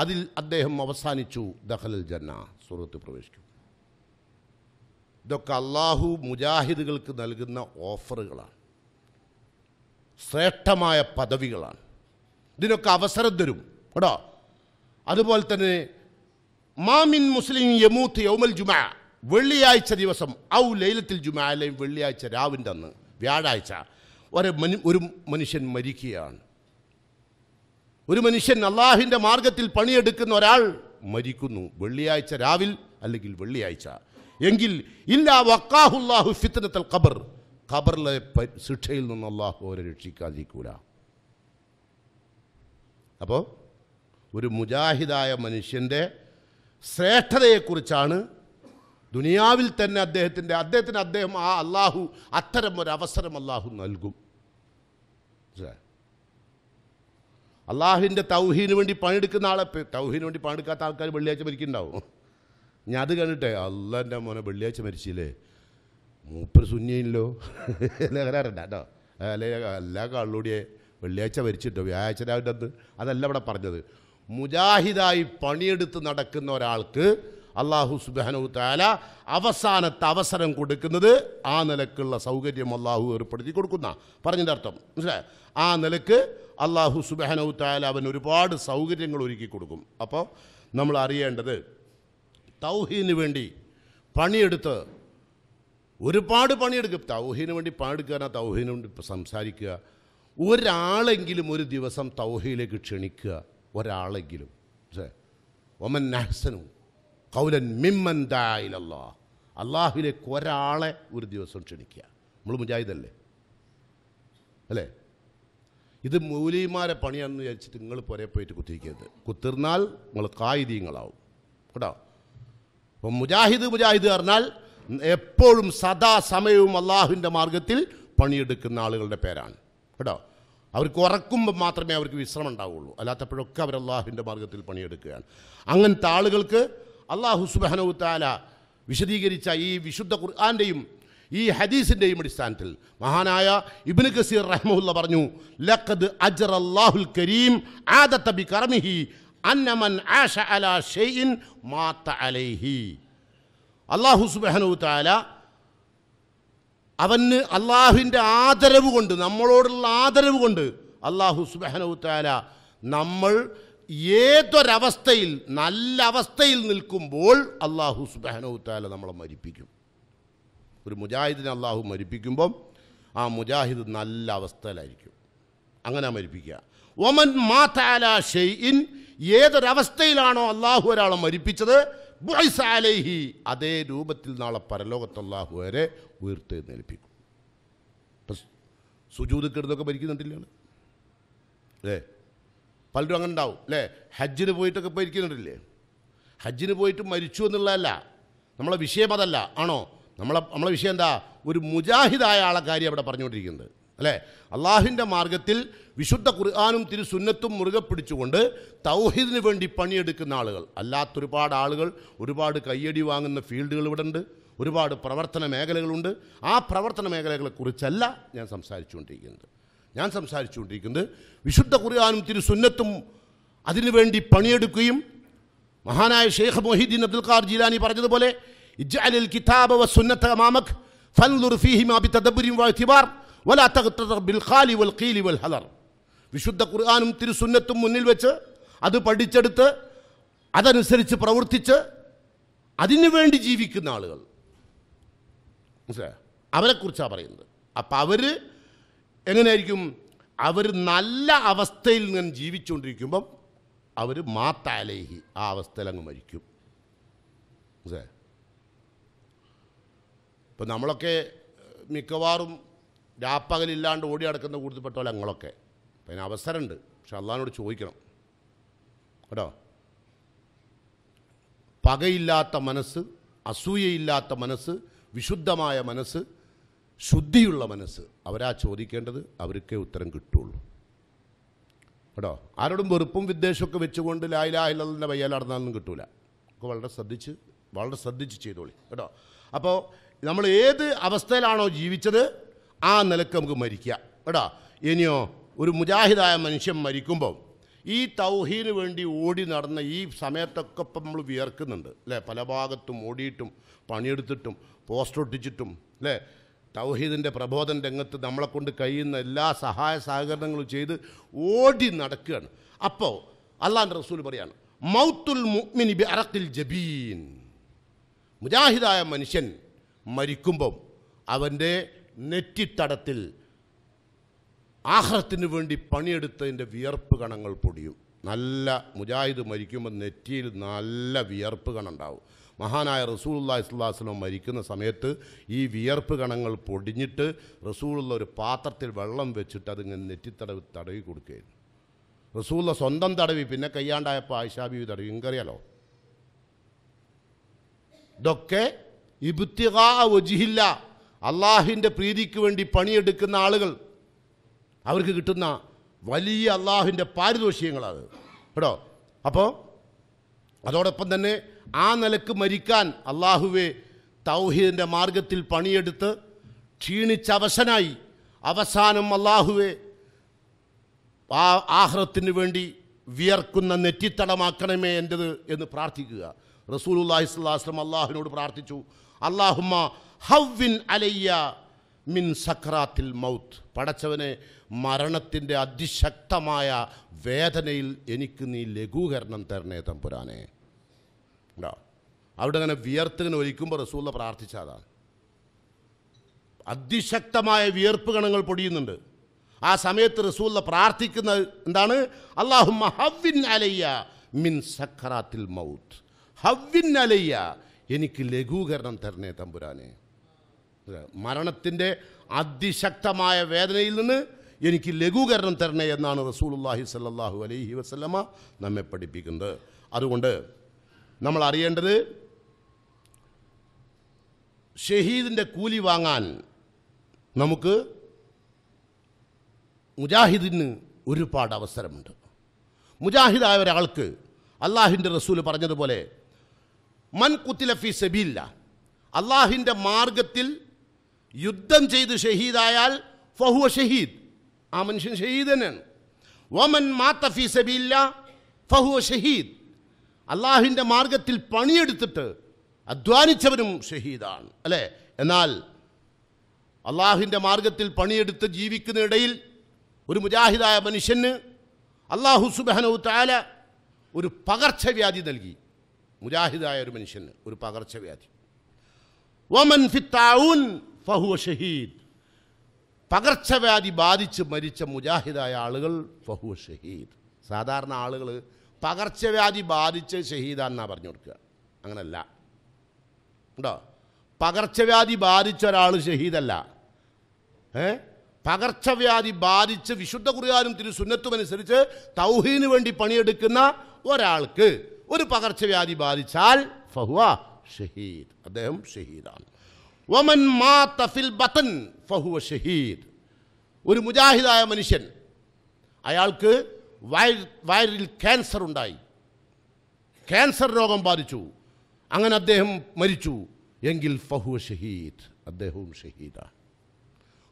അതിൽ അദ്ദേഹം അവസാനിച്ചു ദഹലൽ ജന്ന സുഹൃത്ത് പ്രവേശിക്കും ഇതൊക്കെ അള്ളാഹു മുജാഹിദുകൾക്ക് നൽകുന്ന ഓഫറുകളാണ് ശ്രേഷ്ഠമായ പദവികളാണ് ഇതിനൊക്കെ അവസരം തരും കേട്ടോ അതുപോലെ തന്നെ മാമിൻ മുസ്ലിം യമൂത്ത് യൗമൽ ജുമ വെള്ളിയാഴ്ച ദിവസം ഔ ലൈലത്തിൽ ജുമ അല്ലെങ്കിൽ വെള്ളിയാഴ്ച രാവിൻ്റെ അന്ന് വ്യാഴാഴ്ച ഒരു മനു ഒരു മനുഷ്യൻ മരിക്കുകയാണ് ഒരു മനുഷ്യൻ അള്ളാഹിൻ്റെ മാർഗത്തിൽ പണിയെടുക്കുന്ന ഒരാൾ മരിക്കുന്നു വെള്ളിയാഴ്ച രാവിൽ അല്ലെങ്കിൽ വെള്ളിയാഴ്ച എങ്കിൽ ഇല്ല വക്കാഹുല്ലാഹു ഫിത്തനത്തൽ ഖബർ ഖബറിലെ ശിക്ഷയിൽ നിന്ന് അള്ളാഹു അവരെ രക്ഷിക്കാതിരിക്കൂല അപ്പോൾ ഒരു മുജാഹിദായ മനുഷ്യൻ്റെ ശ്രേഷ്ഠതയെക്കുറിച്ചാണ് ദുനിയാവിൽ തന്നെ അദ്ദേഹത്തിൻ്റെ അദ്ദേഹത്തിന് അദ്ദേഹം ആ അള്ളാഹു അത്തരം ഒരു അവസരം അള്ളാഹു നൽകും അള്ളാഹുവിൻ്റെ തൗഹീന് വേണ്ടി പണിയെടുക്കുന്ന ആളെ തൗഹീന് വേണ്ടി പണിയെടുക്കാത്ത ആൾക്കാർ വെള്ളിയാഴ്ച മരിക്കുന്നുണ്ടാവും ഞാൻ അത് കണ്ടിട്ടേ അള്ളാൻ്റെ മോനെ വെള്ളിയാഴ്ച മരിച്ചില്ലേ മൂപ്പർ സുന്നിയില്ലോ അല്ല അങ്ങനെ അറിയണ്ട എല്ലാ വെള്ളിയാഴ്ച മരിച്ചിട്ടോ വ്യാഴാഴ്ച രാവിലെ അത് അതല്ല ഇവിടെ പറഞ്ഞത് മുജാഹിദായി പണിയെടുത്ത് നടക്കുന്ന ഒരാൾക്ക് അള്ളാഹു സുബാനു താല അവസാനത്തെ അവസരം കൊടുക്കുന്നത് ആ നിലക്കുള്ള സൗകര്യം അള്ളാഹു ഏർപ്പെടുത്തി കൊടുക്കുന്ന പറഞ്ഞതിൻ്റെ അർത്ഥം മനസ്സിലായ ആ നിലക്ക് അള്ളാഹു സുബാനു താല അവൻ ഒരുപാട് സൗകര്യങ്ങൾ ഒരുക്കി കൊടുക്കും അപ്പോൾ നമ്മൾ അറിയേണ്ടത് തൗഹീന് വേണ്ടി പണിയെടുത്ത് ഒരുപാട് പണിയെടുക്കും തൗഹീന് വേണ്ടി പണിയെടുക്കുക തൗഹീന് വേണ്ടി സംസാരിക്കുക ഒരാളെങ്കിലും ഒരു ദിവസം തൗഹയിലേക്ക് ക്ഷണിക്കുക ഒരാളെങ്കിലും ഒമൻ നഹ്സനു കൗലൻ മിമ്മൻ ദായിലല്ല അള്ളാഹുലേക്ക് ഒരാളെ ഒരു ദിവസം ക്ഷണിക്കുക നമ്മൾ മുജാഹിദല്ലേ അല്ലേ ഇത് മൂലിമാരെ പണിയാണെന്ന് വിചാരിച്ചിട്ട് നിങ്ങൾ പുരയെ പോയിട്ട് കുത്തിരിക്കരുത് കുത്തിർന്നാൽ നിങ്ങൾ കായികങ്ങളാവും കേട്ടോ അപ്പം മുജാഹിദ് മുജാഹിദ് പറഞ്ഞാൽ എപ്പോഴും സദാ സമയവും അള്ളാഹുവിൻ്റെ മാർഗത്തിൽ പണിയെടുക്കുന്ന ആളുകളുടെ പേരാണ് കേട്ടോ അവർക്ക് ഉറക്കുമ്പോൾ മാത്രമേ അവർക്ക് വിശ്രമം ഉണ്ടാവുള്ളൂ അല്ലാത്തപ്പോഴൊക്കെ അവർ അള്ളാഹുവിൻ്റെ മാർഗത്തിൽ പണിയെടുക്കുകയാണ് അങ്ങനത്തെ ആളുകൾക്ക് അള്ളാഹു സുബാനവുത്താല വിശദീകരിച്ച ഈ വിശുദ്ധ ഖുർആാൻ്റെയും ഈ ഹദീസിൻ്റെയും അടിസ്ഥാനത്തിൽ മഹാനായ ഇബിന് കസീർ റഹ്മുല്ല പറഞ്ഞു ലഖദ് അജർ അള്ളാഹുൽ കരീം ആദത്തബി കർമിഹി അന്നമൻ ആഷ അലാ ഷെയ്ൻ മാത്ത അലൈഹി അള്ളാഹു സുബാനവുത്താല അവന് അള്ളാഹുവിൻ്റെ ആദരവ് കൊണ്ട് നമ്മളോടുള്ള ആദരവ് കൊണ്ട് അള്ളാഹു സുബഹനവുത്താല നമ്മൾ ഏതൊരവസ്ഥയിൽ നല്ല അവസ്ഥയിൽ നിൽക്കുമ്പോൾ അള്ളാഹു സുബഹനവുത്താല നമ്മളെ മരിപ്പിക്കും ഒരു മുജാഹിദിനെ അള്ളാഹു മരിപ്പിക്കുമ്പം ആ മുജാഹിദ് നല്ല അവസ്ഥയിലായിരിക്കും അങ്ങനെ മരിപ്പിക്കുക ഒമൻ മാതാല ഷെയ്ൻ ഏതൊരവസ്ഥയിലാണോ അള്ളാഹു ഒരാളെ മരിപ്പിച്ചത് അലേഹി അതേ രൂപത്തിൽ നാളെ പരലോകത്തുള്ളാഹു വരെ ഉയർത്തെഴുന്നേൽപ്പിക്കും ഇപ്പം സുജൂത് കിടന്നൊക്കെ ഭരിക്കുന്നുണ്ടല്ലാണ് അല്ലേ പലരും അങ്ങനെ ഉണ്ടാവും അല്ലേ ഹജ്ജിന് പോയിട്ടൊക്കെ ഭരിക്കുന്നുണ്ടല്ലേ ഹജ്ജിന് പോയിട്ട് മരിച്ചു എന്നുള്ളതല്ല നമ്മളെ വിഷയം അതല്ല ആണോ നമ്മളെ നമ്മളെ വിഷയം എന്താ ഒരു മുജാഹിദായ ആളെ കാര്യം അവിടെ പറഞ്ഞുകൊണ്ടിരിക്കുന്നത് അല്ലേ അള്ളാഹിൻ്റെ മാർഗത്തിൽ വിശുദ്ധ ഖുർആാനും തിരുസുന്നത്തും മുറുകെ പിടിച്ചുകൊണ്ട് തൗഹീദിന് വേണ്ടി പണിയെടുക്കുന്ന ആളുകൾ അല്ലാത്തൊരുപാട് ആളുകൾ ഒരുപാട് കയ്യടി വാങ്ങുന്ന ഫീൽഡുകൾ ഇവിടെ ഉണ്ട് ഒരുപാട് പ്രവർത്തന മേഖലകളുണ്ട് ആ പ്രവർത്തന മേഖലകളെക്കുറിച്ചല്ല ഞാൻ സംസാരിച്ചുകൊണ്ടിരിക്കുന്നത് ഞാൻ സംസാരിച്ചുകൊണ്ടിരിക്കുന്നത് വിശുദ്ധ ഖുർആാനും തിരുസുന്നത്തും അതിനുവേണ്ടി പണിയെടുക്കുകയും മഹാനായ ഷെയ്ഖ് മൊഹീദ്ദീൻ അബ്ദുൽ ഖാർ ജീലാനി പറഞ്ഞതുപോലെ ഇജ് അലിൽ കിതാബ് വ സുന്നത്ത് മാമക് ഫൽ ദുർഫീഹിം അബി തദബുരിം വാഴ്ത്തിബാർ ഖാലി വൽ ഖീലി വൽ വിശുദ്ധ ഖുർആാനും തിരുസുന്നത്തും മുന്നിൽ വെച്ച് അത് പഠിച്ചെടുത്ത് അതനുസരിച്ച് പ്രവർത്തിച്ച് അതിനു വേണ്ടി ജീവിക്കുന്ന ആളുകൾ മനസ്സിലായോ അവരെക്കുറിച്ചാണ് പറയുന്നത് അപ്പം അവർ എങ്ങനെയായിരിക്കും അവർ നല്ല അവസ്ഥയിൽ നിന്ന് ജീവിച്ചുകൊണ്ടിരിക്കുമ്പം അവർ മാത്താലേഹി ആ അവസ്ഥയിൽ അങ്ങ് മരിക്കും ഇപ്പം നമ്മളൊക്കെ മിക്കവാറും രാപ്പകലില്ലാണ്ട് ഓടി നടക്കുന്ന കൂട്ടത്തിൽപ്പെട്ട പോലെ ഞങ്ങളൊക്കെ അപ്പം അതിന് അവസരമുണ്ട് പക്ഷെ അള്ളഹാനോട് ചോദിക്കണം കേട്ടോ പകയില്ലാത്ത മനസ്സ് അസൂയയില്ലാത്ത മനസ്സ് വിശുദ്ധമായ മനസ്സ് ശുദ്ധിയുള്ള മനസ്സ് അവരാ ചോദിക്കേണ്ടത് അവർക്കേ ഉത്തരം കിട്ടുള്ളൂ കേട്ടോ ആരോടും വെറുപ്പും വിദ്വേഷമൊക്കെ വെച്ചുകൊണ്ട് ലായിലാഹില്ലെന്ന വയ്യാൽ നടന്നാലൊന്നും കിട്ടൂല ഒക്കെ വളരെ ശ്രദ്ധിച്ച് വളരെ ശ്രദ്ധിച്ച് ചെയ്തോളി കേട്ടോ അപ്പോൾ നമ്മൾ ഏത് അവസ്ഥയിലാണോ ജീവിച്ചത് ആ നിലക്ക് നമുക്ക് മരിക്കാം കേട്ടോ ഇനിയോ ഒരു മുജാഹിദായ മനുഷ്യൻ മരിക്കുമ്പോൾ ഈ തൗഹീന് വേണ്ടി ഓടി നടന്ന ഈ സമയത്തൊക്കെ ഇപ്പം നമ്മൾ വിയർക്കുന്നുണ്ട് അല്ലേ പല ഭാഗത്തും ഓടിയിട്ടും പണിയെടുത്തിട്ടും പോസ്റ്റർ ഒട്ടിച്ചിട്ടും അല്ലേ തൗഹീദിൻ്റെ പ്രബോധന രംഗത്ത് നമ്മളെ കൊണ്ട് കഴിയുന്ന എല്ലാ സഹായ സഹകരണങ്ങളും ചെയ്ത് ഓടി നടക്കുകയാണ് അപ്പോൾ അള്ളാൻ്റെ റസൂൽ പറയാണ് മൗത്തുൽ മുഅ്മിനി ബി അറക്കിൽ ജബീൻ മുജാഹിദായ മനുഷ്യൻ മരിക്കുമ്പം അവൻ്റെ നെറ്റിത്തടത്തിൽ ആഹ്റത്തിന് വേണ്ടി പണിയെടുത്തതിൻ്റെ വിയർപ്പ് കണങ്ങൾ പൊടിയും നല്ല മുജാഹിദ് മരിക്കുമ്പോൾ നെറ്റിയിൽ നല്ല വിയർപ്പ് കണുണ്ടാവും മഹാനായ റസൂലുള്ള ഇസ്ലാസ്ലം മരിക്കുന്ന സമയത്ത് ഈ വിയർപ്പ് കണങ്ങൾ പൊടിഞ്ഞിട്ട് റസൂളുള്ള ഒരു പാത്രത്തിൽ വെള്ളം വെച്ചിട്ട് അതിങ്ങനെ നെറ്റിത്തടവ് തടവി കൊടുക്കുകയായിരുന്നു റസൂള്ള സ്വന്തം തടവി പിന്നെ കയ്യാണ്ടായപ്പോൾ ആയിഷാബി തടവി എനിക്കറിയാലോ ഇതൊക്കെ ഇബുത്തിക ഒജിഹില്ല അള്ളാഹുവിൻ്റെ പ്രീതിക്ക് വേണ്ടി പണിയെടുക്കുന്ന ആളുകൾ അവർക്ക് കിട്ടുന്ന വലിയ അള്ളാഹുവിൻ്റെ പാരിതോഷികങ്ങളത് കേട്ടോ അപ്പോൾ അതോടൊപ്പം തന്നെ ആ നിലക്ക് മരിക്കാൻ അള്ളാഹുവെ തൗഹീദിൻ്റെ മാർഗത്തിൽ പണിയെടുത്ത് ക്ഷീണിച്ചവശനായി അവസാനം അള്ളാഹുവെ ആ ആഹ്റത്തിന് വേണ്ടി വിയർക്കുന്ന നെറ്റിത്തടമാക്കണമേ എൻ്റെത് എന്ന് പ്രാർത്ഥിക്കുക റസൂലുല്ലാഹി സ്വലാസ്ലം അള്ളാഹുവിനോട് പ്രാർത്ഥിച്ചു അള്ളാഹുമ ഹൗവിൻ അലയ്യ മിൻ സക്രാത്തിൽ മൗത്ത് പടച്ചവനെ മരണത്തിൻ്റെ അതിശക്തമായ വേദനയിൽ എനിക്ക് നീ ലഘൂകരണം തരണേ തമ്പുരാനെ ഉണ്ടോ അവിടെ അങ്ങനെ വിയർത്തിങ്ങനെ ഒരിക്കുമ്പോൾ റസൂള്ള പ്രാർത്ഥിച്ചാതാ അതിശക്തമായ വിയർപ്പ് കണങ്ങൾ പൊടിയുന്നുണ്ട് ആ സമയത്ത് റസൂള്ള പ്രാർത്ഥിക്കുന്ന എന്താണ് അള്ളാഹു ഹവ്വിൻ അലയ്യ മിൻ സക്രാത്തിൽ മൗത്ത് ഹവ്വിൻ അലയ്യ എനിക്ക് ലഘൂകരണം തരണേ തമ്പുരാനെ മരണത്തിൻ്റെ അതിശക്തമായ വേദനയിൽ നിന്ന് എനിക്ക് ലഘൂകരണം തരണേ എന്നാണ് റസൂലുല്ലാഹി സല്ലാഹു അലൈഹി വസ്ലമ നമ്മെ പഠിപ്പിക്കുന്നത് അതുകൊണ്ട് നമ്മൾ അറിയേണ്ടത് ഷഹീദിൻ്റെ കൂലി വാങ്ങാൻ നമുക്ക് മുജാഹിദിന് ഒരുപാട് അവസരമുണ്ട് മുജാഹിദായ ഒരാൾക്ക് അള്ളാഹിൻ്റെ റസൂൽ പറഞ്ഞതുപോലെ മൻ കുത്തിലഫി സെബില്ല അള്ളാഹിൻ്റെ മാർഗത്തിൽ യുദ്ധം ചെയ്ത് ഷഹീദായാൽ ഫഹുവ ഷഹീദ് ആ മനുഷ്യൻ ഷഹീദ് തന്നെയാണ് വമൻ മാത്തഫി സെബില്ല ഫഹുവ ഷഹീദ് അള്ളാഹിൻ്റെ മാർഗത്തിൽ പണിയെടുത്തിട്ട് അധ്വാനിച്ചവരും ഷഹീദാണ് അല്ലേ എന്നാൽ അള്ളാഹിൻ്റെ മാർഗത്തിൽ പണിയെടുത്ത് ജീവിക്കുന്നിടയിൽ ഒരു മുജാഹിദായ മനുഷ്യന് അള്ളാഹു സുബഹനവ് താല ഒരു പകർച്ചവ്യാധി നൽകി മുജാഹിദായ ഒരു മനുഷ്യന് ഒരു പകർച്ചവ്യാധി ഓമൻ ഫിത്താവൂൻ ഫഹുവ ഷഹീദ് പകർച്ചവ്യാധി ബാധിച്ച് മരിച്ച മുജാഹിദായ ആളുകൾ ഫഹുവ ഷഹീദ് സാധാരണ ആളുകൾ പകർച്ചവ്യാധി ബാധിച്ച് ഷഹീദാന്നാണ് പറഞ്ഞു കൊടുക്കുക അങ്ങനല്ല ഉണ്ടോ പകർച്ചവ്യാധി ബാധിച്ച ഒരാൾ ഷഹീദല്ല ഏ പകർച്ചവ്യാധി ബാധിച്ച് വിശുദ്ധ തിരുസുന്നത്തും അനുസരിച്ച് തൗഹീന് വേണ്ടി പണിയെടുക്കുന്ന ഒരാൾക്ക് ഒരു പകർച്ചവ്യാധി ബാധിച്ചാൽ ഫഹുവ ഷഹീദ് അദ്ദേഹം ഷഹീദാണ് വമൻ മാ തഫിൽ ബത്തൻ ഫഹുവ ഷഹീദ് ഒരു മുജാഹിദായ മനുഷ്യൻ അയാൾക്ക് വയർ വയറിൽ ക്യാൻസർ ഉണ്ടായി ക്യാൻസർ രോഗം ബാധിച്ചു അങ്ങനെ അദ്ദേഹം മരിച്ചു എങ്കിൽ ഫഹുവ ഷഹീദ് അദ്ദേഹവും ഷഹീദാണ്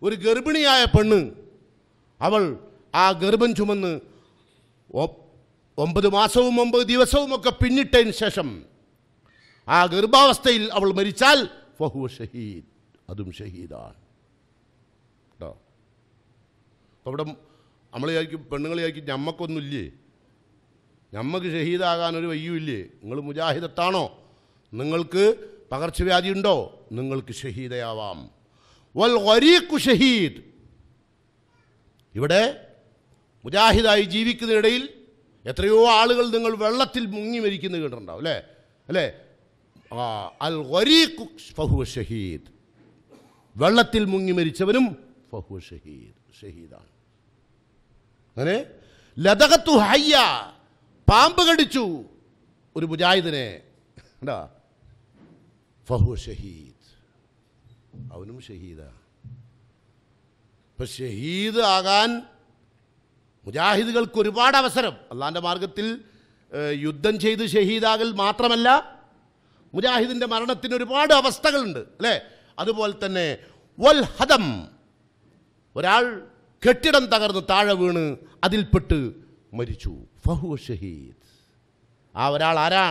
ഒരു ഗർഭിണിയായ പെണ്ണ് അവൾ ആ ഗർഭം ചുമന്ന് ഒമ്പത് മാസവും ഒമ്പത് ദിവസവും ഒക്കെ പിന്നിട്ടതിന് ശേഷം ആ ഗർഭാവസ്ഥയിൽ അവൾ മരിച്ചാൽ ഫഹു ഷഹീദ് അതും ഷഹീദാണ് കേട്ടോ അപ്പോൾ ഇവിടെ നമ്മളെ ആയിരിക്കും പെണ്ണുങ്ങളെ ആയിരിക്കും ഞമ്മക്കൊന്നുമില്ലേ ഞമ്മക്ക് ഷഹീദാകാൻ ഒരു വയ്യുമില്ലേ നിങ്ങൾ മുജാഹിദത്താണോ നിങ്ങൾക്ക് പകർച്ചവ്യാധി ഉണ്ടോ നിങ്ങൾക്ക് ഷഹീദയാവാം വൽ വരീഖു ഷഹീദ് ഇവിടെ മുജാഹിദായി ജീവിക്കുന്നതിനിടയിൽ എത്രയോ ആളുകൾ നിങ്ങൾ വെള്ളത്തിൽ മുങ്ങി മരിക്കുന്ന കേട്ടിട്ടുണ്ടാവും അല്ലേ അല്ലേ അൽ വരീഖു ഫഹു ഷഹീദ് വെള്ളത്തിൽ മുങ്ങി മരിച്ചവനും ഫഹു ഷഹീദ് ഷഹീദാണ് അങ്ങനെ ലതകത്തു ഹയ്യ പാമ്പ് കടിച്ചു ഒരു മുജാഹിദിനെ എന്താ ഫഹു ഷഹീദ് അവനും ഷഹീദാണ് ഇപ്പം ഷഹീദ് ആകാൻ മുജാഹിദുകൾക്ക് ഒരുപാട് അവസരം അള്ളാൻ്റെ മാർഗത്തിൽ യുദ്ധം ചെയ്ത് ഷഹീദാകൽ മാത്രമല്ല മുജാഹിദിൻ്റെ മരണത്തിന് ഒരുപാട് അവസ്ഥകളുണ്ട് അല്ലേ അതുപോലെ തന്നെ വൽ ഹദം ഒരാൾ കെട്ടിടം തകർന്ന് താഴെ വീണ് അതിൽപ്പെട്ട് മരിച്ചു ഫഹു ഷഹീദ് ആ ഒരാൾ ആരാ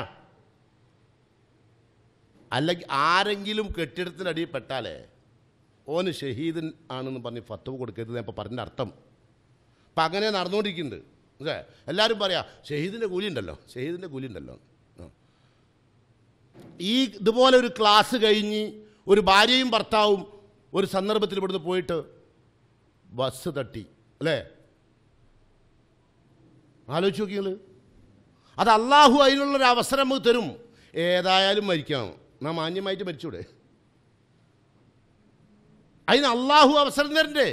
അല്ലെങ്കിൽ ആരെങ്കിലും കെട്ടിടത്തിനടിയിൽ പെട്ടാലേ ഓന് ഷഹീദൻ ആണെന്ന് പറഞ്ഞ് ഫത്തവ് കൊടുക്കരുത് ഞാൻ ഇപ്പോൾ പറഞ്ഞ അർത്ഥം അപ്പം അങ്ങനെ നടന്നുകൊണ്ടിരിക്കുന്നുണ്ട് അല്ലേ എല്ലാവരും പറയാം ഷഹീദിൻ്റെ കൂലി ഉണ്ടല്ലോ ഷഹീദിൻ്റെ കൂലി ഉണ്ടല്ലോ ഈ ഇതുപോലെ ഒരു ക്ലാസ് കഴിഞ്ഞ് ഒരു ഭാര്യയും ഭർത്താവും ഒരു സന്ദർഭത്തിൽ ഇവിടുന്ന് പോയിട്ട് ബസ് തട്ടി അല്ലേ ആലോചിച്ച് നോക്കിയത് അത് അള്ളാഹു അതിനുള്ളൊരു അവസരം നമുക്ക് തരും ഏതായാലും മരിക്കാം നാം മാന്യമായിട്ട് മരിച്ചൂടെ അതിന് അള്ളാഹു അവസരം തരണ്ടേ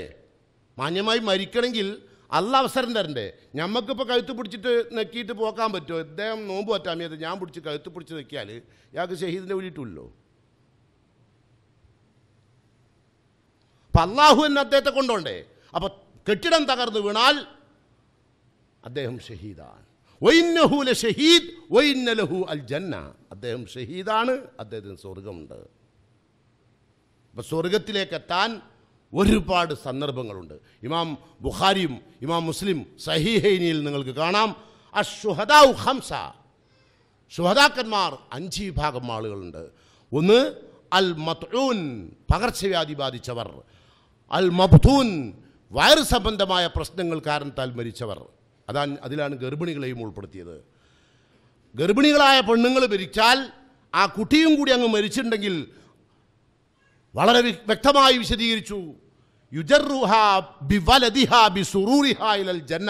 മാന്യമായി മരിക്കണമെങ്കിൽ അല്ല അവസരം തരണ്ടേ ഞമ്മക്കിപ്പോൾ കഴുത്ത് പിടിച്ചിട്ട് നെക്കിയിട്ട് പോക്കാൻ പറ്റുമോ ഇദ്ദേഹം നോമ്പ് പറ്റാമിയത് ഞാൻ പിടിച്ച് കഴുത്ത് പിടിച്ച് നിൽക്കിയാൽ ഇയാൾക്ക് ഷഹീദിൻ്റെ വിളിയിട്ടുള്ളൂ അപ്പം അള്ളാഹു എന്നെ അദ്ദേഹത്തെ കൊണ്ടോണ്ടേ അപ്പം കെട്ടിടം തകർന്നു വീണാൽ അദ്ദേഹം ഷഹീദാണ് വൈന്നഹുല ഷഹീദ് വൈന്നലഹു അൽ ജന്ന അദ്ദേഹം ഷഹീദാണ് അദ്ദേഹത്തിന് സ്വർഗമുണ്ട് അപ്പം സ്വർഗത്തിലേക്കെത്താൻ ഒരുപാട് സന്ദർഭങ്ങളുണ്ട് ഇമാം ബുഖാരിയും ഇമാം മുസ്ലിം സഹിഹൈനിയിൽ നിങ്ങൾക്ക് കാണാം അഷുഹദാഉ ഹംസ ശുഹദാക്കന്മാർ അഞ്ച് വിഭാഗം ആളുകളുണ്ട് ഒന്ന് അൽ മത്ഊൻ പകർച്ചവ്യാധി ബാധിച്ചവർ അൽ മബ്തൂൻ വയറ് സംബന്ധമായ പ്രശ്നങ്ങൾ കാരണത്താൽ മരിച്ചവർ അതാ അതിലാണ് ഗർഭിണികളെയും ഉൾപ്പെടുത്തിയത് ഗർഭിണികളായ പെണ്ണുങ്ങൾ മരിച്ചാൽ ആ കുട്ടിയും കൂടി അങ്ങ് മരിച്ചിട്ടുണ്ടെങ്കിൽ വളരെ വ്യക്തമായി വിശദീകരിച്ചു ജന്ന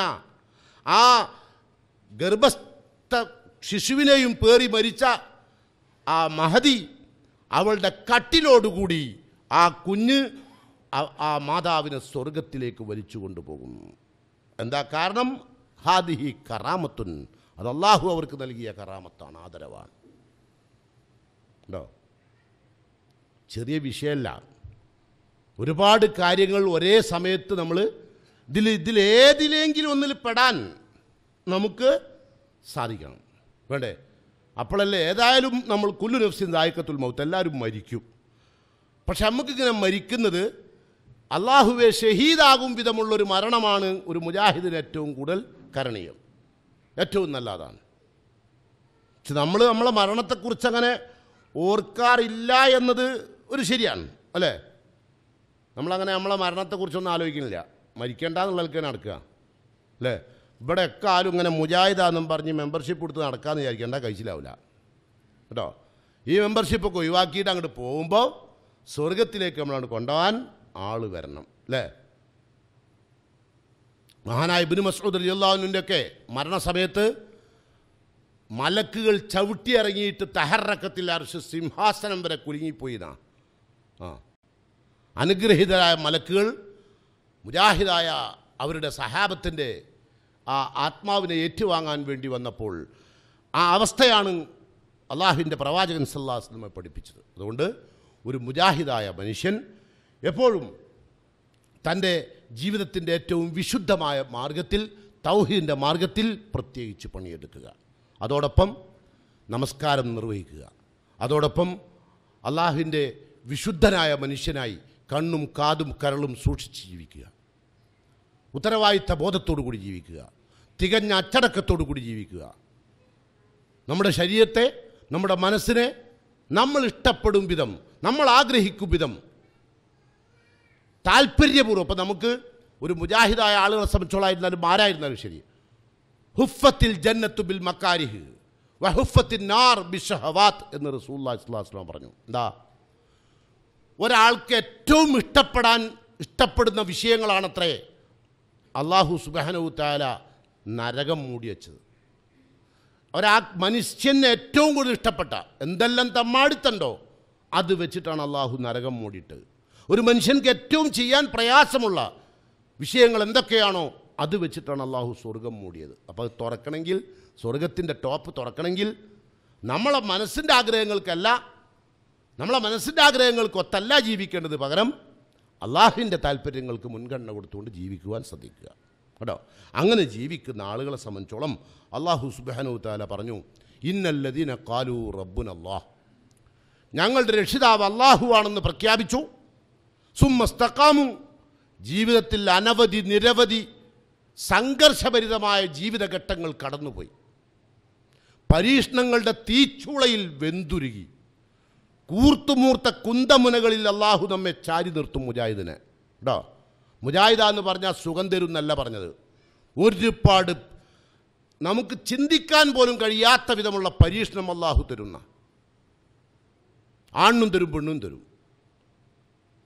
ആ ഗർഭസ്ഥ ശിശുവിനെയും പേറി മരിച്ച ആ മഹതി അവളുടെ കട്ടിലോടുകൂടി ആ കുഞ്ഞ് ആ മാതാവിനെ സ്വർഗത്തിലേക്ക് വലിച്ചു കൊണ്ടുപോകുന്നു എന്താ കാരണം ഹാദിഹി കറാമത്തുൻ അത് അള്ളാഹു അവർക്ക് നൽകിയ കറാമത്താണ് ആദരവാണ് ഉണ്ടോ ചെറിയ വിഷയമല്ല ഒരുപാട് കാര്യങ്ങൾ ഒരേ സമയത്ത് നമ്മൾ ഇതിൽ ഇതിലേതിലെങ്കിലും ഒന്നിൽ പെടാൻ നമുക്ക് സാധിക്കണം വേണ്ടേ അപ്പോഴല്ലേ ഏതായാലും നമ്മൾ കുല്ലു നഫ്സിൻ ദായക്കത്തുൽ മൗത്ത് എല്ലാവരും മരിക്കും പക്ഷെ നമുക്കിങ്ങനെ മരിക്കുന്നത് അള്ളാഹുവെ ഷഹീദാകും വിധമുള്ളൊരു മരണമാണ് ഒരു മുജാഹിദിന് ഏറ്റവും കൂടുതൽ കരണീയം ഏറ്റവും നല്ലതാണ് പക്ഷെ നമ്മൾ നമ്മളെ മരണത്തെക്കുറിച്ച് അങ്ങനെ ഓർക്കാറില്ല എന്നത് ഒരു ശരിയാണ് അല്ലേ നമ്മളങ്ങനെ നമ്മളെ മരണത്തെക്കുറിച്ചൊന്നും ആലോചിക്കുന്നില്ല മരിക്കേണ്ട എന്നുള്ളതൊക്കെ നടക്കുക അല്ലേ ഇവിടെ ഒക്കെ ആരും ഇങ്ങനെ മുജാഹിദാന്നും പറഞ്ഞ് മെമ്പർഷിപ്പ് കൊടുത്ത് നടക്കാമെന്ന് വിചാരിക്കേണ്ട കഴിച്ചിലാവില്ല കേട്ടോ ഈ മെമ്പർഷിപ്പൊക്കെ ഒഴിവാക്കിയിട്ട് അങ്ങോട്ട് പോകുമ്പോൾ സ്വർഗത്തിലേക്ക് നമ്മളാണ് കൊണ്ടുപോകാൻ ആൾ വരണം അല്ലേ മഹാനായ ഇബിന് മസൂദ് അലിയുല്ലാവിൻ്റെ ഒക്കെ മരണസമയത്ത് മലക്കുകൾ ചവിട്ടിയിറങ്ങിയിട്ട് തഹറക്കത്തിൽ അർഷ് സിംഹാസനം വരെ കുലുങ്ങിപ്പോയിനാ ആ അനുഗ്രഹീതരായ മലക്കുകൾ മുജാഹിദായ അവരുടെ സഹാബത്തിൻ്റെ ആ ആത്മാവിനെ ഏറ്റുവാങ്ങാൻ വേണ്ടി വന്നപ്പോൾ ആ അവസ്ഥയാണ് അള്ളാഹുവിൻ്റെ പ്രവാചകൻ സല്ലാസ് നമ്മെ പഠിപ്പിച്ചത് അതുകൊണ്ട് ഒരു മുജാഹിദായ മനുഷ്യൻ എപ്പോഴും തൻ്റെ ജീവിതത്തിൻ്റെ ഏറ്റവും വിശുദ്ധമായ മാർഗത്തിൽ തൗഹീദിൻ്റെ മാർഗത്തിൽ പ്രത്യേകിച്ച് പണിയെടുക്കുക അതോടൊപ്പം നമസ്കാരം നിർവഹിക്കുക അതോടൊപ്പം അള്ളാഹുവിൻ്റെ വിശുദ്ധനായ മനുഷ്യനായി കണ്ണും കാതും കരളും സൂക്ഷിച്ച് ജീവിക്കുക ഉത്തരവാദിത്ത ബോധത്തോടു കൂടി ജീവിക്കുക തികഞ്ഞ അച്ചടക്കത്തോടു കൂടി ജീവിക്കുക നമ്മുടെ ശരീരത്തെ നമ്മുടെ മനസ്സിനെ നമ്മൾ ഇഷ്ടപ്പെടും വിധം നമ്മൾ ആഗ്രഹിക്കും വിധം താല്പര്യപൂർവ്വം അപ്പം നമുക്ക് ഒരു മുജാഹിദായ ആളുകളെ സംബന്ധിച്ചോളായിരുന്നാലും ആരായിരുന്നാലും ശരി ഹുഫത്തിൽ ജന്നത്തു ബിൽ മക്കാരിഹ് വഹുഫത്തിൽ നാർ ബിഷഹവാത്ത് എന്ന് റസൂല്ലാ ഇസ്ലാം പറഞ്ഞു എന്താ ഒരാൾക്ക് ഏറ്റവും ഇഷ്ടപ്പെടാൻ ഇഷ്ടപ്പെടുന്ന വിഷയങ്ങളാണത്രേ അള്ളാഹു താല നരകം മൂടിവെച്ചത് ഒരാ മനുഷ്യന് ഏറ്റവും കൂടുതൽ ഇഷ്ടപ്പെട്ട എന്തെല്ലാം തമ്മാടിത്തണ്ടോ അത് വെച്ചിട്ടാണ് അള്ളാഹു നരകം മൂടിയിട്ടത് ഒരു മനുഷ്യൻക്ക് ഏറ്റവും ചെയ്യാൻ പ്രയാസമുള്ള വിഷയങ്ങൾ എന്തൊക്കെയാണോ അത് വെച്ചിട്ടാണ് അള്ളാഹു സ്വർഗം മൂടിയത് അപ്പോൾ അത് തുറക്കണമെങ്കിൽ സ്വർഗത്തിൻ്റെ ടോപ്പ് തുറക്കണമെങ്കിൽ നമ്മളെ മനസ്സിൻ്റെ ആഗ്രഹങ്ങൾക്കല്ല നമ്മളെ മനസ്സിൻ്റെ ആഗ്രഹങ്ങൾക്കൊത്തല്ല ജീവിക്കേണ്ടത് പകരം അള്ളാഹിൻ്റെ താല്പര്യങ്ങൾക്ക് മുൻഗണന കൊടുത്തുകൊണ്ട് ജീവിക്കുവാൻ ശ്രദ്ധിക്കുക കേട്ടോ അങ്ങനെ ജീവിക്കുന്ന ആളുകളെ സംബന്ധിച്ചോളം അള്ളാഹു സുബാനു താല പറഞ്ഞു ഇന്നല്ലതീന കാലു റബ്ബുൻ അള്ളാഹ് ഞങ്ങളുടെ രക്ഷിതാവ് അള്ളാഹു ആണെന്ന് പ്രഖ്യാപിച്ചു സുമസ്തക്കാമു ജീവിതത്തിൽ അനവധി നിരവധി സംഘർഷഭരിതമായ ജീവിതഘട്ടങ്ങൾ കടന്നുപോയി പരീക്ഷണങ്ങളുടെ തീച്ചുളയിൽ വെന്തുരുകി കൂർത്തുമൂർത്ത കുന്തമുനകളിൽ അള്ളാഹു നമ്മെ ചാരി നിർത്തും മുജാഹിദിനെ കേട്ടോ മുജാഹിദ എന്ന് പറഞ്ഞാൽ സുഖം തരും എന്നല്ല പറഞ്ഞത് ഒരുപാട് നമുക്ക് ചിന്തിക്കാൻ പോലും കഴിയാത്ത വിധമുള്ള പരീക്ഷണം അള്ളാഹു തരുന്ന ആണ്ണും തരും പെണ്ണും തരും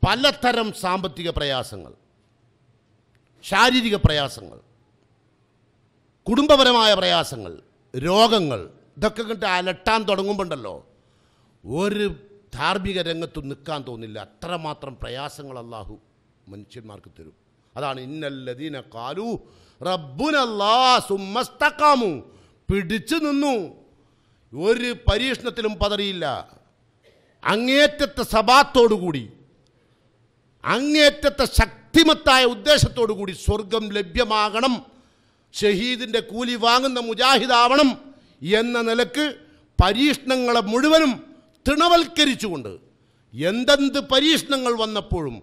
പലതരം സാമ്പത്തിക പ്രയാസങ്ങൾ ശാരീരിക പ്രയാസങ്ങൾ കുടുംബപരമായ പ്രയാസങ്ങൾ രോഗങ്ങൾ ഇതൊക്കെ കണ്ട് അലട്ടാൻ തുടങ്ങുമ്പോണ്ടല്ലോ ഒരു ധാർമ്മിക രംഗത്തും നിൽക്കാൻ തോന്നില്ല അത്രമാത്രം പ്രയാസങ്ങൾ അള്ളാഹു മനുഷ്യന്മാർക്ക് തരും അതാണ് ഇന്നല്ലതീന കാലു റബ്ബുനല്ലാ സുമസ്തക്കാമു പിടിച്ചു നിന്നു ഒരു പരീക്ഷണത്തിലും പതറിയില്ല അങ്ങേറ്റത്തെ സഭാത്തോടുകൂടി അങ്ങേറ്റത്തെ ശക്തിമത്തായ ഉദ്ദേശത്തോടു കൂടി സ്വർഗം ലഭ്യമാകണം ഷഹീദിൻ്റെ കൂലി വാങ്ങുന്ന മുജാഹിദാവണം എന്ന നിലക്ക് പരീക്ഷണങ്ങളെ മുഴുവനും തൃണവൽക്കരിച്ചുകൊണ്ട് എന്തെന്ത് പരീക്ഷണങ്ങൾ വന്നപ്പോഴും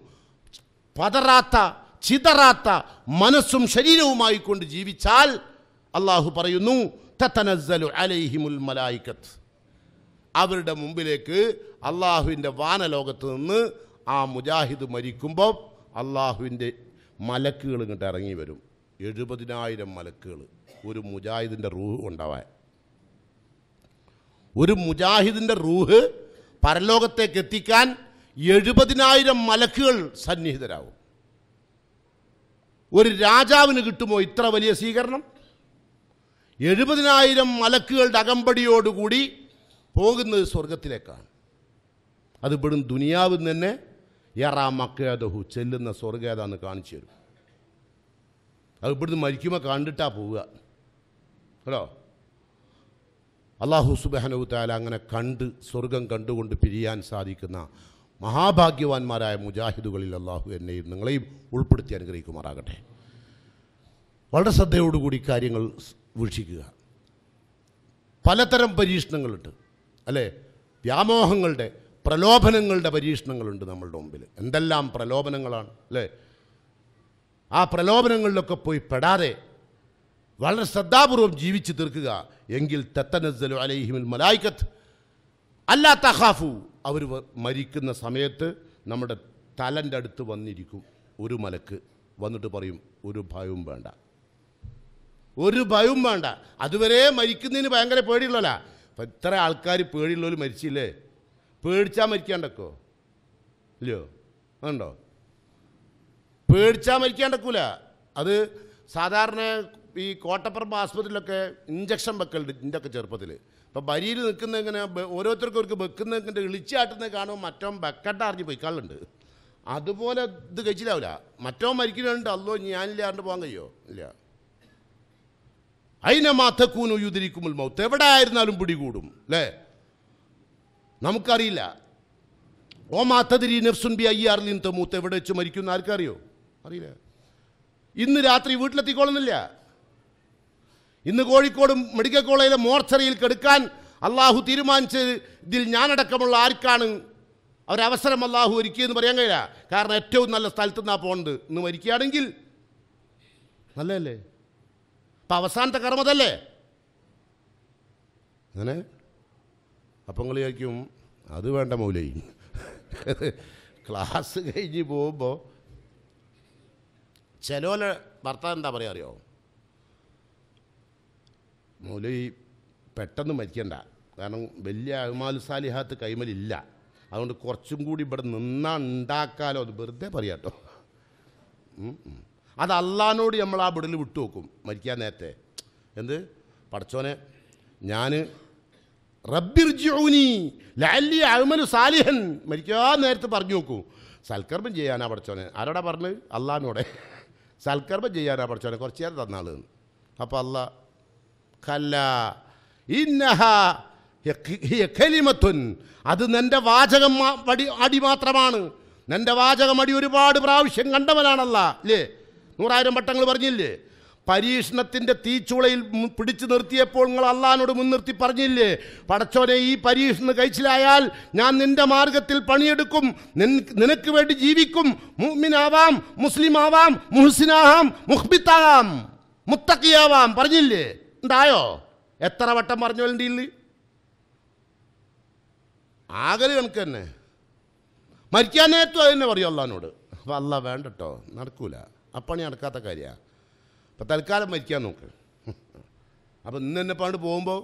പതറാത്ത ചിതറാത്ത മനസ്സും ശരീരവുമായി കൊണ്ട് ജീവിച്ചാൽ അള്ളാഹു പറയുന്നു തത്തനസലു അലൈഹിമുൽ മലായിക്കത്ത് അവരുടെ മുമ്പിലേക്ക് അള്ളാഹുവിൻ്റെ വാനലോകത്ത് നിന്ന് ആ മുജാഹിദ് മരിക്കുമ്പോൾ അള്ളാഹുവിൻ്റെ മലക്കുകൾ ഇങ്ങോട്ട് ഇറങ്ങി വരും എഴുപതിനായിരം മലക്കുകൾ ഒരു മുജാഹിദിൻ്റെ റൂഹ് ഉണ്ടാവാൻ ഒരു മുജാഹിദിൻ്റെ റൂഹ് പരലോകത്തേക്ക് എത്തിക്കാൻ എഴുപതിനായിരം മലക്കുകൾ സന്നിഹിതരാകും ഒരു രാജാവിന് കിട്ടുമോ ഇത്ര വലിയ സ്വീകരണം എഴുപതിനായിരം മലക്കുകളുടെ അകമ്പടിയോടുകൂടി പോകുന്നത് സ്വർഗത്തിലേക്കാണ് അത് ഇവിടും ദുനിയാവിൽ തന്നെ എറാ മക്കേദഹു ചെല്ലുന്ന സ്വർഗം കാണിച്ചു തരും അത് ഇവിടുന്ന് മരിക്കുമ്പോൾ കണ്ടിട്ടാണ് പോവുക ഹലോ അള്ളാഹു സുബഹനവുത്താല അങ്ങനെ കണ്ട് സ്വർഗം കണ്ടുകൊണ്ട് പിരിയാൻ സാധിക്കുന്ന മഹാഭാഗ്യവാന്മാരായ മുജാഹിദുകളിൽ അള്ളാഹു എന്നെയും നിങ്ങളെയും ഉൾപ്പെടുത്തി അനുഗ്രഹിക്കുമാറാകട്ടെ വളരെ ശ്രദ്ധയോടുകൂടി കാര്യങ്ങൾ വീക്ഷിക്കുക പലതരം പരീക്ഷണങ്ങളുണ്ട് അല്ലേ വ്യാമോഹങ്ങളുടെ പ്രലോഭനങ്ങളുടെ പരീക്ഷണങ്ങളുണ്ട് നമ്മളുടെ മുമ്പിൽ എന്തെല്ലാം പ്രലോഭനങ്ങളാണ് അല്ലേ ആ പ്രലോഭനങ്ങളിലൊക്കെ പോയി പെടാതെ വളരെ ശ്രദ്ധാപൂർവം ജീവിച്ചു തീർക്കുക എങ്കിൽ തെത്തനസ്സലു അലൈഹിമിൽ മലായിക്കത്ത് അല്ലാ തഹാഫു അവർ മരിക്കുന്ന സമയത്ത് നമ്മുടെ തലൻ്റെ അടുത്ത് വന്നിരിക്കും ഒരു മലക്ക് വന്നിട്ട് പറയും ഒരു ഭയവും വേണ്ട ഒരു ഭയവും വേണ്ട അതുവരെ മരിക്കുന്നതിന് ഭയങ്കര പേടിയുള്ളല്ല അപ്പം ഇത്ര ആൾക്കാർ പേടിയുള്ളവർ മരിച്ചില്ലേ പേടിച്ചാൽ മരിക്കാണ്ടക്കോ ഇല്ലയോ ഉണ്ടോ പേടിച്ചാൽ മരിക്കാണ്ടക്കൂല അത് സാധാരണ ഈ കോട്ടപ്പുറം ആശുപത്രിയിലൊക്കെ ഇഞ്ചക്ഷൻ വെക്കലുണ്ട് എൻ്റെ ഒക്കെ ചെറുപ്പത്തിൽ അപ്പോൾ വരിയിൽ നിൽക്കുന്ന ഇങ്ങനെ ഓരോരുത്തർക്കും അവർക്ക് വെക്കുന്നതിൻ്റെ ഇളിച്ചാട്ടുന്നത് കാണുമ്പോൾ മറ്റോ ബക്കട്ട അറിഞ്ഞ് പൊയ്ക്കാളുണ്ട് അതുപോലെ ഇത് കഴിച്ചില്ലാവില്ല മറ്റോ മരിക്കുന്നുണ്ട് അല്ലോ ഞാനില്ലാണ്ട് പോകാൻ കഴിയോ ഇല്ല അതിനെ മാത്തക്കൂന് ഉയുതിരിക്കുമ്പോൾ മൗത്ത് എവിടെ ആയിരുന്നാലും പിടികൂടും അല്ലേ നമുക്കറിയില്ല ഓ മാത്തതിരി നെഫ്സുൻ ബി അയ്യാർ ആറിൽ തമൂത്ത് എവിടെ വെച്ച് മരിക്കും ആർക്കറിയോ അറിയില്ല ഇന്ന് രാത്രി വീട്ടിലെത്തിക്കോളുന്നില്ല ഇന്ന് കോഴിക്കോട് മെഡിക്കൽ കോളേജിലെ മോർച്ചറിയിൽ കെടുക്കാൻ അള്ളാഹു തീരുമാനിച്ചതിൽ ഞാനടക്കമുള്ള ആർക്കാണ് അവരവസരം അള്ളാഹു ഒരുക്കിയെന്ന് പറയാൻ കഴിയാ കാരണം ഏറ്റവും നല്ല സ്ഥലത്ത് നിന്നാണ് പോകുന്നത് ഇന്ന് മരിക്കുകയാണെങ്കിൽ നല്ലതല്ലേ അപ്പം അവസാനത്തെ കർമ്മതല്ലേ അങ്ങനെ അപ്പം നിങ്ങൾ ചോദിക്കും അത് വേണ്ട മൗലൈ ക്ലാസ് കഴിഞ്ഞ് പോകുമ്പോൾ ചിലോലെ ഭർത്താവ് എന്താ പറയുക അറിയാമോ മൗലവി പെട്ടെന്ന് മരിക്കണ്ട കാരണം വലിയ അഹ്മാലു കൈമലില്ല അതുകൊണ്ട് കുറച്ചും കൂടി ഇവിടെ നിന്നാ ഉണ്ടാക്കാലോ അത് വെറുതെ പറയാട്ടോ അത് അള്ളഹാനോട് നമ്മൾ ആ വിടൽ വിട്ടു നോക്കും മരിക്കാൻ നേരത്തെ എന്ത് പടച്ചോനെ ഞാൻ ജോനി ലാലി അഹ്മലു സാലിഹൻ മരിക്കാൻ നേരത്തെ പറഞ്ഞു നോക്കൂ സൽക്കർമ്മം ചെയ്യാനാ പഠിച്ചോനെ ആരോടാ പറഞ്ഞത് അള്ളഹാനോടെ സൽക്കർമ്മം ചെയ്യാനാ പഠിച്ചോനെ കുറച്ച് നേരം തന്നാൾ അപ്പോൾ അള്ളാഹ് കല്ല ഇന്നഹ കലിമത്തുൻ അത് നിൻ്റെ വാചകം അടി അടി മാത്രമാണ് നിൻ്റെ വാചകം അടി ഒരുപാട് പ്രാവശ്യം കണ്ടവനാണല്ല അല്ലേ നൂറായിരം വട്ടങ്ങൾ പറഞ്ഞില്ലേ പരീക്ഷണത്തിൻ്റെ തീച്ചുളയിൽ പിടിച്ചു നിർത്തിയപ്പോൾ നിങ്ങൾ അള്ളഹാനോട് മുൻനിർത്തി പറഞ്ഞില്ലേ പടച്ചോനെ ഈ പരീക്ഷണം കഴിച്ചിലായാൽ ഞാൻ നിൻ്റെ മാർഗത്തിൽ പണിയെടുക്കും നിനക്ക് വേണ്ടി ജീവിക്കും മുഹ്മിനാവാം മുസ്ലിം ആവാം മുഹ്സിനാവാം മുഹ്ബിത്താവാം മുത്തക്കിയാവാം പറഞ്ഞില്ലേ ഉണ്ടായോ എത്ര വട്ടം പറഞ്ഞു വരേണ്ടി ആകലി ആകല് കണക്ക് തന്നെ മരിക്കാൻ നേരത്തും അത് തന്നെ പറയും അള്ളഹാനോട് അപ്പം അല്ല വേണ്ടട്ടോ നടക്കൂല അപ്പണി നടക്കാത്ത കാര്യമാണ് അപ്പം തൽക്കാലം മരിക്കാൻ നോക്ക് അപ്പം ഇന്ന് തന്നെ പണ്ട് പോകുമ്പോൾ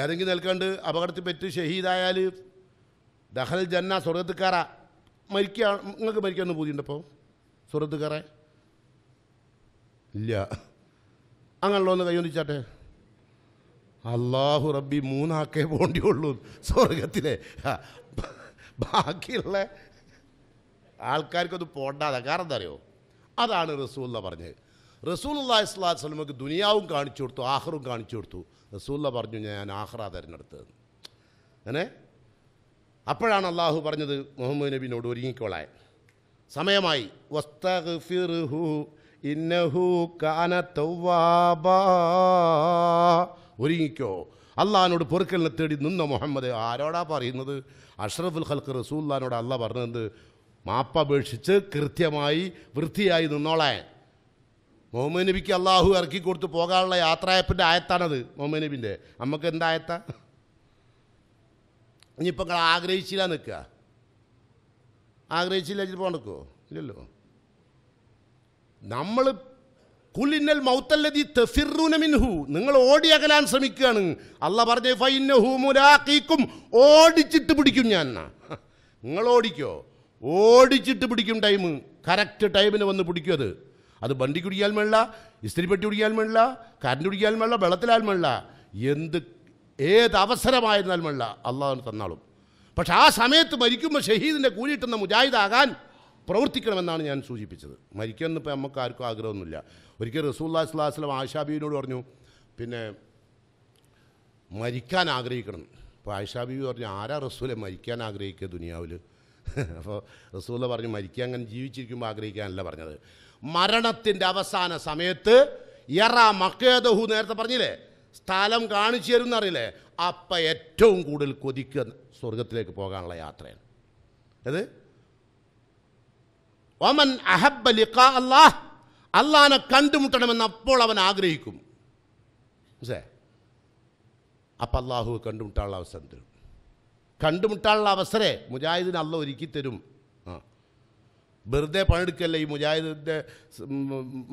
ഏതെങ്കിലും നിൽക്കാണ്ട് അപകടത്തിൽ പറ്റി ഷഹീദായാൽ ദഹൽ ജന്ന സ്വർഗത്തുക്കാറ മരിക്കുക നിങ്ങൾക്ക് മരിക്കാൻ മരിക്കാമെന്ന് പൂതിയുണ്ടപ്പോൾ സ്വർഗത്തുക്കാറേ ഇല്ല അങ്ങനെയുള്ള ഒന്ന് കയ്യൊന്നിച്ചാട്ടെ അള്ളാഹു റബ്ബി മൂന്നാക്കേ ഉള്ളൂ സ്വർഗത്തിലെ ബാക്കിയുള്ള ആൾക്കാർക്കത് പോണ്ടാതെ കാരണം എന്താ അറിയോ അതാണ് റസൂല്ല പറഞ്ഞത് റസൂല്ലാ ഇസ്ലാത്ത് സ്വലമക്ക് ദുനിയാവും കാണിച്ചു കൊടുത്തു ആഹ്റും കാണിച്ചു കൊടുത്തു റസൂല്ല പറഞ്ഞു ഞാൻ ആഹ്റ തിരഞ്ഞെടുത്തത് അങ്ങനെ അപ്പോഴാണ് അള്ളാഹു പറഞ്ഞത് മുഹമ്മദ് നബിനോട് ഒരുങ്ങിക്കോളായ സമയമായി വസ്തഹു ഇന്നഹു ഒരുങ്ങിക്കോ അള്ളഹാനോട് പൊറുക്കലിനെ തേടി നിന്ന മുഹമ്മദ് ആരോടാ പറയുന്നത് അഷ്റഫുൽ ഹൽക്ക് റസൂല്ലാനോട് അല്ല പറഞ്ഞത് അപേക്ഷിച്ച് കൃത്യമായി വൃത്തിയായി നിന്നോളെ മുഹമ്മദ് നബിക്ക് അള്ളാഹു ഇറക്കി കൊടുത്ത് പോകാനുള്ള യാത്രയപ്പിൻ്റെ ആയത്താണത് മുഹമ്മദ് നബിൻ്റെ നമുക്ക് എന്താ ആയത്താ ഇനിയിപ്പോൾ നിങ്ങൾ ആഗ്രഹിച്ചില്ല നിൽക്കുക ആഗ്രഹിച്ചില്ല വെച്ചിട്ട് പോകണ്ടോ ഇല്ലല്ലോ നമ്മൾ കുലിന്നൽ മൗത്തല്ലതി തെഫിറൂന മിൻഹു നിങ്ങൾ അകലാൻ ശ്രമിക്കുകയാണ് അല്ല പറഞ്ഞേ ഫൈനഹു മുലാഖീക്കും ഓടിച്ചിട്ട് പിടിക്കും ഞാൻ നിങ്ങൾ ഓടിക്കോ ഓടിച്ചിട്ട് പിടിക്കും ടൈം കറക്റ്റ് ടൈമിന് വന്ന് പിടിക്കും അത് അത് വണ്ടി കുടിക്കാൻ മേള ഇസ്തിരി പെട്ടി കുടിക്കാൻ മേള കറണ്ട് കുടിക്കാൻ മേള വെള്ളത്തിലാൽ മേള എന്ത് ഏത് അവസരമായിരുന്നാൽ മേള അള്ളാഹു തന്നാളും പക്ഷെ ആ സമയത്ത് മരിക്കുമ്പോൾ ഷഹീദിൻ്റെ കൂലിയിട്ടുന്ന മുജാഹിദ് മുജാഹിദാകാൻ പ്രവർത്തിക്കണമെന്നാണ് ഞാൻ സൂചിപ്പിച്ചത് മരിക്കുമെന്ന് നമുക്ക് ആർക്കും ആഗ്രഹമൊന്നുമില്ല ഒരിക്കൽ റസൂല്ലാ സ്വലാസ്ലം ആശാബീവിനോട് പറഞ്ഞു പിന്നെ മരിക്കാൻ ആഗ്രഹിക്കണം അപ്പോൾ ആയിഷാബീവി പറഞ്ഞു ആരാ റസൂലെ മരിക്കാൻ ആഗ്രഹിക്കുക ദുനിയാവിൽ അപ്പോൾ റസൂല പറഞ്ഞു മരിക്കാൻ അങ്ങനെ ജീവിച്ചിരിക്കുമ്പോൾ ആഗ്രഹിക്കാനല്ല പറഞ്ഞത് മരണത്തിൻ്റെ അവസാന സമയത്ത് എറ മക്കേദഹു നേരത്തെ പറഞ്ഞില്ലേ സ്ഥലം കാണിച്ചു തരും എന്നറിയില്ലേ അപ്പം ഏറ്റവും കൂടുതൽ കൊതിക്കുക സ്വർഗത്തിലേക്ക് പോകാനുള്ള യാത്രയാണ് അത് ഒമൻ അഹബ്ബ ലിഖാ അള്ളാഹ് അള്ളാഹനെ കണ്ടുമുട്ടണമെന്ന് അപ്പോൾ അവൻ ആഗ്രഹിക്കും മനസ്സേ അപ്പം അള്ളാഹു കണ്ടുമുട്ടാനുള്ള അവസരം തരും കണ്ടുമുട്ടാനുള്ള അവസരേ മുജാഹിദിന് അല്ല ഒരുക്കി തരും ആ വെറുതെ പണിയെടുക്കല്ല ഈ മുജാഹിദിൻ്റെ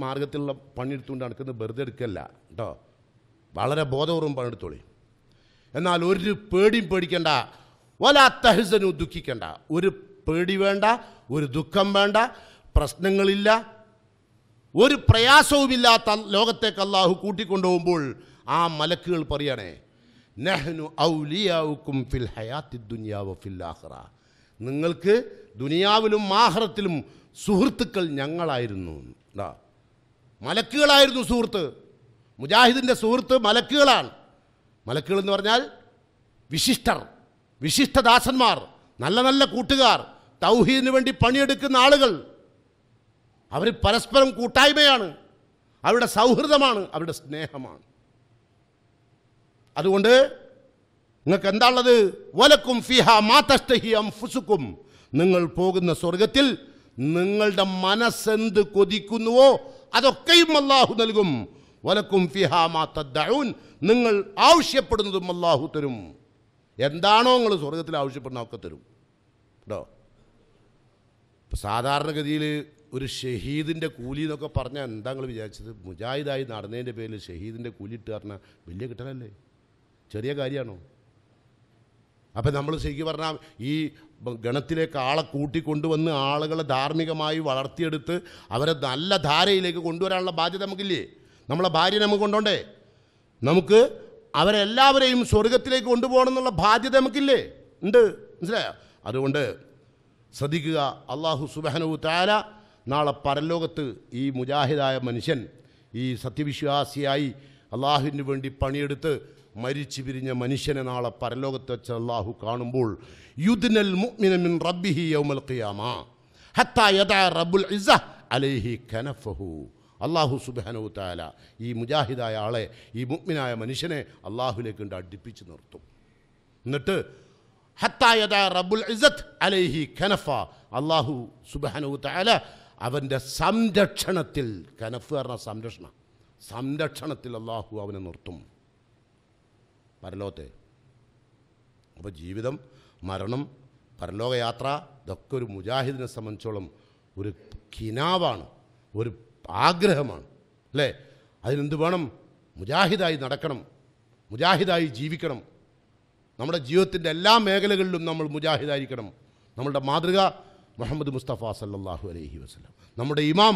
മാർഗത്തിലുള്ള പണിയെടുത്തുകൊണ്ട് നടക്കുന്നത് വെറുതെ എടുക്കല്ല കേട്ടോ വളരെ ബോധപൂർവ്വം പണിയെടുത്തോളി എന്നാൽ ഒരു പേടിയും പേടിക്കണ്ട ഒല തഹസനും ദുഃഖിക്കേണ്ട ഒരു പേടി വേണ്ട ഒരു ദുഃഖം വേണ്ട പ്രശ്നങ്ങളില്ല ഒരു പ്രയാസവുമില്ലാത്ത ലോകത്തേക്ക് അള്ളാഹു കൂട്ടിക്കൊണ്ടുപോകുമ്പോൾ ആ മലക്കുകൾ പറയണേ നെഹ്നു ഔലിയാവുക്കും ഫിൽ ഹയാത്തി ദുനിയാവ് ഫിൽ ആഹ്റ നിങ്ങൾക്ക് ദുനിയാവിലും ആഹ്റത്തിലും സുഹൃത്തുക്കൾ ഞങ്ങളായിരുന്നു മലക്കുകളായിരുന്നു സുഹൃത്ത് മുജാഹിദിൻ്റെ സുഹൃത്ത് മലക്കുകളാണ് മലക്കുകൾ എന്ന് പറഞ്ഞാൽ വിശിഷ്ടർ വിശിഷ്ടദാസന്മാർ നല്ല നല്ല കൂട്ടുകാർ തൗഹീദിന് വേണ്ടി പണിയെടുക്കുന്ന ആളുകൾ അവർ പരസ്പരം കൂട്ടായ്മയാണ് അവരുടെ സൗഹൃദമാണ് അവരുടെ സ്നേഹമാണ് അതുകൊണ്ട് നിങ്ങൾക്ക് എന്താണുള്ളത് വലക്കും ഫിഹ മാതഷ്ടഹി അംഫുസുക്കും നിങ്ങൾ പോകുന്ന സ്വർഗത്തിൽ നിങ്ങളുടെ മനസ്സെന്ത് കൊതിക്കുന്നുവോ അതൊക്കെയും അള്ളാഹു നൽകും വലക്കും ഫിഹ മാത്തദ്ദഊൻ നിങ്ങൾ ആവശ്യപ്പെടുന്നതും അള്ളാഹു തരും എന്താണോ നിങ്ങൾ സ്വർഗത്തിൽ ആവശ്യപ്പെടുന്ന ഒക്കെ തരും കേട്ടോ ഇപ്പോൾ സാധാരണഗതിയിൽ ഒരു ഷഹീദിൻ്റെ കൂലി എന്നൊക്കെ പറഞ്ഞാൽ എന്താ നിങ്ങൾ വിചാരിച്ചത് മുജാഹിദായി നടന്നതിൻ്റെ പേരിൽ ഷഹീദിൻ്റെ കൂലി ഇട്ട് പറഞ്ഞാൽ വലിയ കിട്ടണല്ലേ ചെറിയ കാര്യമാണോ അപ്പം നമ്മൾ ശരിക്കും പറഞ്ഞാൽ ഈ ഗണത്തിലേക്ക് ആളെ കൂട്ടിക്കൊണ്ടുവന്ന് ആളുകളെ ധാർമ്മികമായി വളർത്തിയെടുത്ത് അവരെ നല്ല ധാരയിലേക്ക് കൊണ്ടുവരാനുള്ള ബാധ്യത നമുക്കില്ലേ നമ്മളെ ഭാര്യ നമുക്ക് കൊണ്ടോണ്ടേ നമുക്ക് അവരെല്ലാവരെയും സ്വർഗത്തിലേക്ക് കൊണ്ടുപോകണം എന്നുള്ള ബാധ്യത നമുക്കില്ലേ ഉണ്ട് മനസ്സിലായോ അതുകൊണ്ട് ശ്രദ്ധിക്കുക അള്ളാഹു സുബഹനവു താല നാളെ പരലോകത്ത് ഈ മുജാഹിദായ മനുഷ്യൻ ഈ സത്യവിശ്വാസിയായി അള്ളാഹുവിന് വേണ്ടി പണിയെടുത്ത് മരിച്ചു പിരിഞ്ഞ മനുഷ്യനെ നാളെ പരലോകത്ത് വെച്ച് അള്ളാഹു കാണുമ്പോൾ യുദ്നൽ മുഅ്മിനമിൻ റബ്ബിഹി യൗമൽ ഖിയാമ ഹത്താ യദാ റബ്ബുൽ ഇസ്സ അലൈഹി കനഫഹു അള്ളാഹു സുബ്ഹാനഹു താല ഈ മുജാഹിദായ ആളെ ഈ മുഗ്മിനായ മനുഷ്യനെ അള്ളാഹുലേക്ക് അടുപ്പിച്ച് നിർത്തും എന്നിട്ട് അള്ളാഹു സുബാനു താല അവൻ്റെ സംരക്ഷണത്തിൽ കനഫ് പറഞ്ഞ സംരക്ഷണം സംരക്ഷണത്തിൽ അള്ളാഹു അവനെ നിർത്തും പരലോകത്തെ അപ്പോൾ ജീവിതം മരണം പരലോകയാത്ര ഇതൊക്കെ ഒരു മുജാഹിദിനെ സംബന്ധിച്ചോളം ഒരു കിനാവാണ് ഒരു ആഗ്രഹമാണ് അല്ലേ അതിനെന്ത് വേണം മുജാഹിദായി നടക്കണം മുജാഹിദായി ജീവിക്കണം നമ്മുടെ ജീവിതത്തിൻ്റെ എല്ലാ മേഖലകളിലും നമ്മൾ മുജാഹിദായിരിക്കണം നമ്മളുടെ മാതൃക മുഹമ്മദ് മുസ്തഫ സല്ലാഹു അലൈഹി വസ്ലം നമ്മുടെ ഇമാം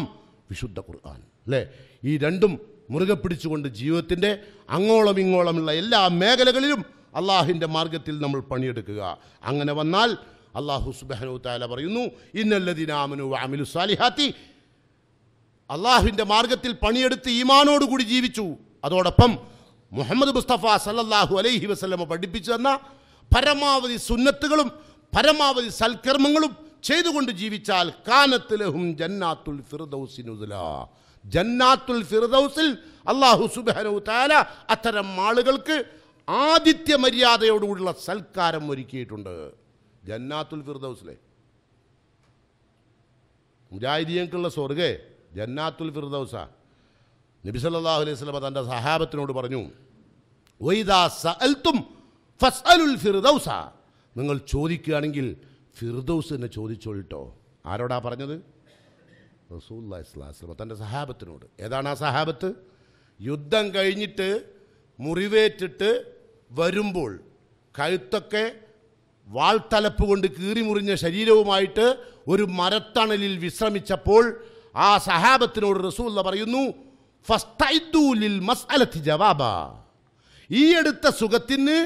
വിശുദ്ധ ഖുർആൻ അല്ലേ ഈ രണ്ടും മുറുകെ പിടിച്ചുകൊണ്ട് ജീവിതത്തിൻ്റെ അങ്ങോളം ഇങ്ങോളമുള്ള എല്ലാ മേഖലകളിലും അള്ളാഹിൻ്റെ മാർഗത്തിൽ നമ്മൾ പണിയെടുക്കുക അങ്ങനെ വന്നാൽ അള്ളാഹു സുബഹനു താല പറയുന്നു ഇന്നല്ലതിനാമനു അമിലു സാലിഹാത്തി അള്ളാഹുവിൻ്റെ മാർഗത്തിൽ പണിയെടുത്ത് ഈമാനോടുകൂടി ജീവിച്ചു അതോടൊപ്പം മുഹമ്മദ് മുസ്തഫ സല്ലാഹു അലൈഹി വസ്ലമ പഠിപ്പിച്ചു തന്ന പരമാവധി സുന്നത്തുകളും പരമാവധി സൽക്കർമ്മങ്ങളും ചെയ്തുകൊണ്ട് ജീവിച്ചാൽ കാനത്തിലഹും ജന്നാത്തുൽ ഫിർദൌസിനുദല ജന്നാത്തുൽ ഫിർദൌസിൽ അള്ളാഹു സുബാനു താല അത്തരം ആളുകൾക്ക് ആദിത്യ മര്യാദയോടുകൂടിയുള്ള സൽക്കാരം ഒരുക്കിയിട്ടുണ്ട് ജന്നാത്തുൽ ഫിർദൗസിലെ മുജാഹിദിയങ്ങൾക്കുള്ള സ്വർഗേ ജന്നാത്തുൽ ഫിർദൌസാണ് നബി അലൈഹി സ്വലമ തൻ്റെ സഹാബത്തിനോട് പറഞ്ഞു ഫിർദൗസ നിങ്ങൾ ചോദിക്കുകയാണെങ്കിൽ ഫിർദൗസ് എന്നെ ചോദിച്ചോളിട്ടോ ആരോടാ പറഞ്ഞത് റസൂല്ലാ ഇസ്ലാസ്ലമ തൻ്റെ സഹാബത്തിനോട് ഏതാണ് ആ സഹാബത്ത് യുദ്ധം കഴിഞ്ഞിട്ട് മുറിവേറ്റിട്ട് വരുമ്പോൾ കഴുത്തൊക്കെ വാൾത്തലപ്പ് കൊണ്ട് കീറിമുറിഞ്ഞ ശരീരവുമായിട്ട് ഒരു മരത്തണലിൽ വിശ്രമിച്ചപ്പോൾ ആ സഹാബത്തിനോട് റസൂല്ല പറയുന്നു ജവാബ ഈ എടുത്ത സുഖത്തിന്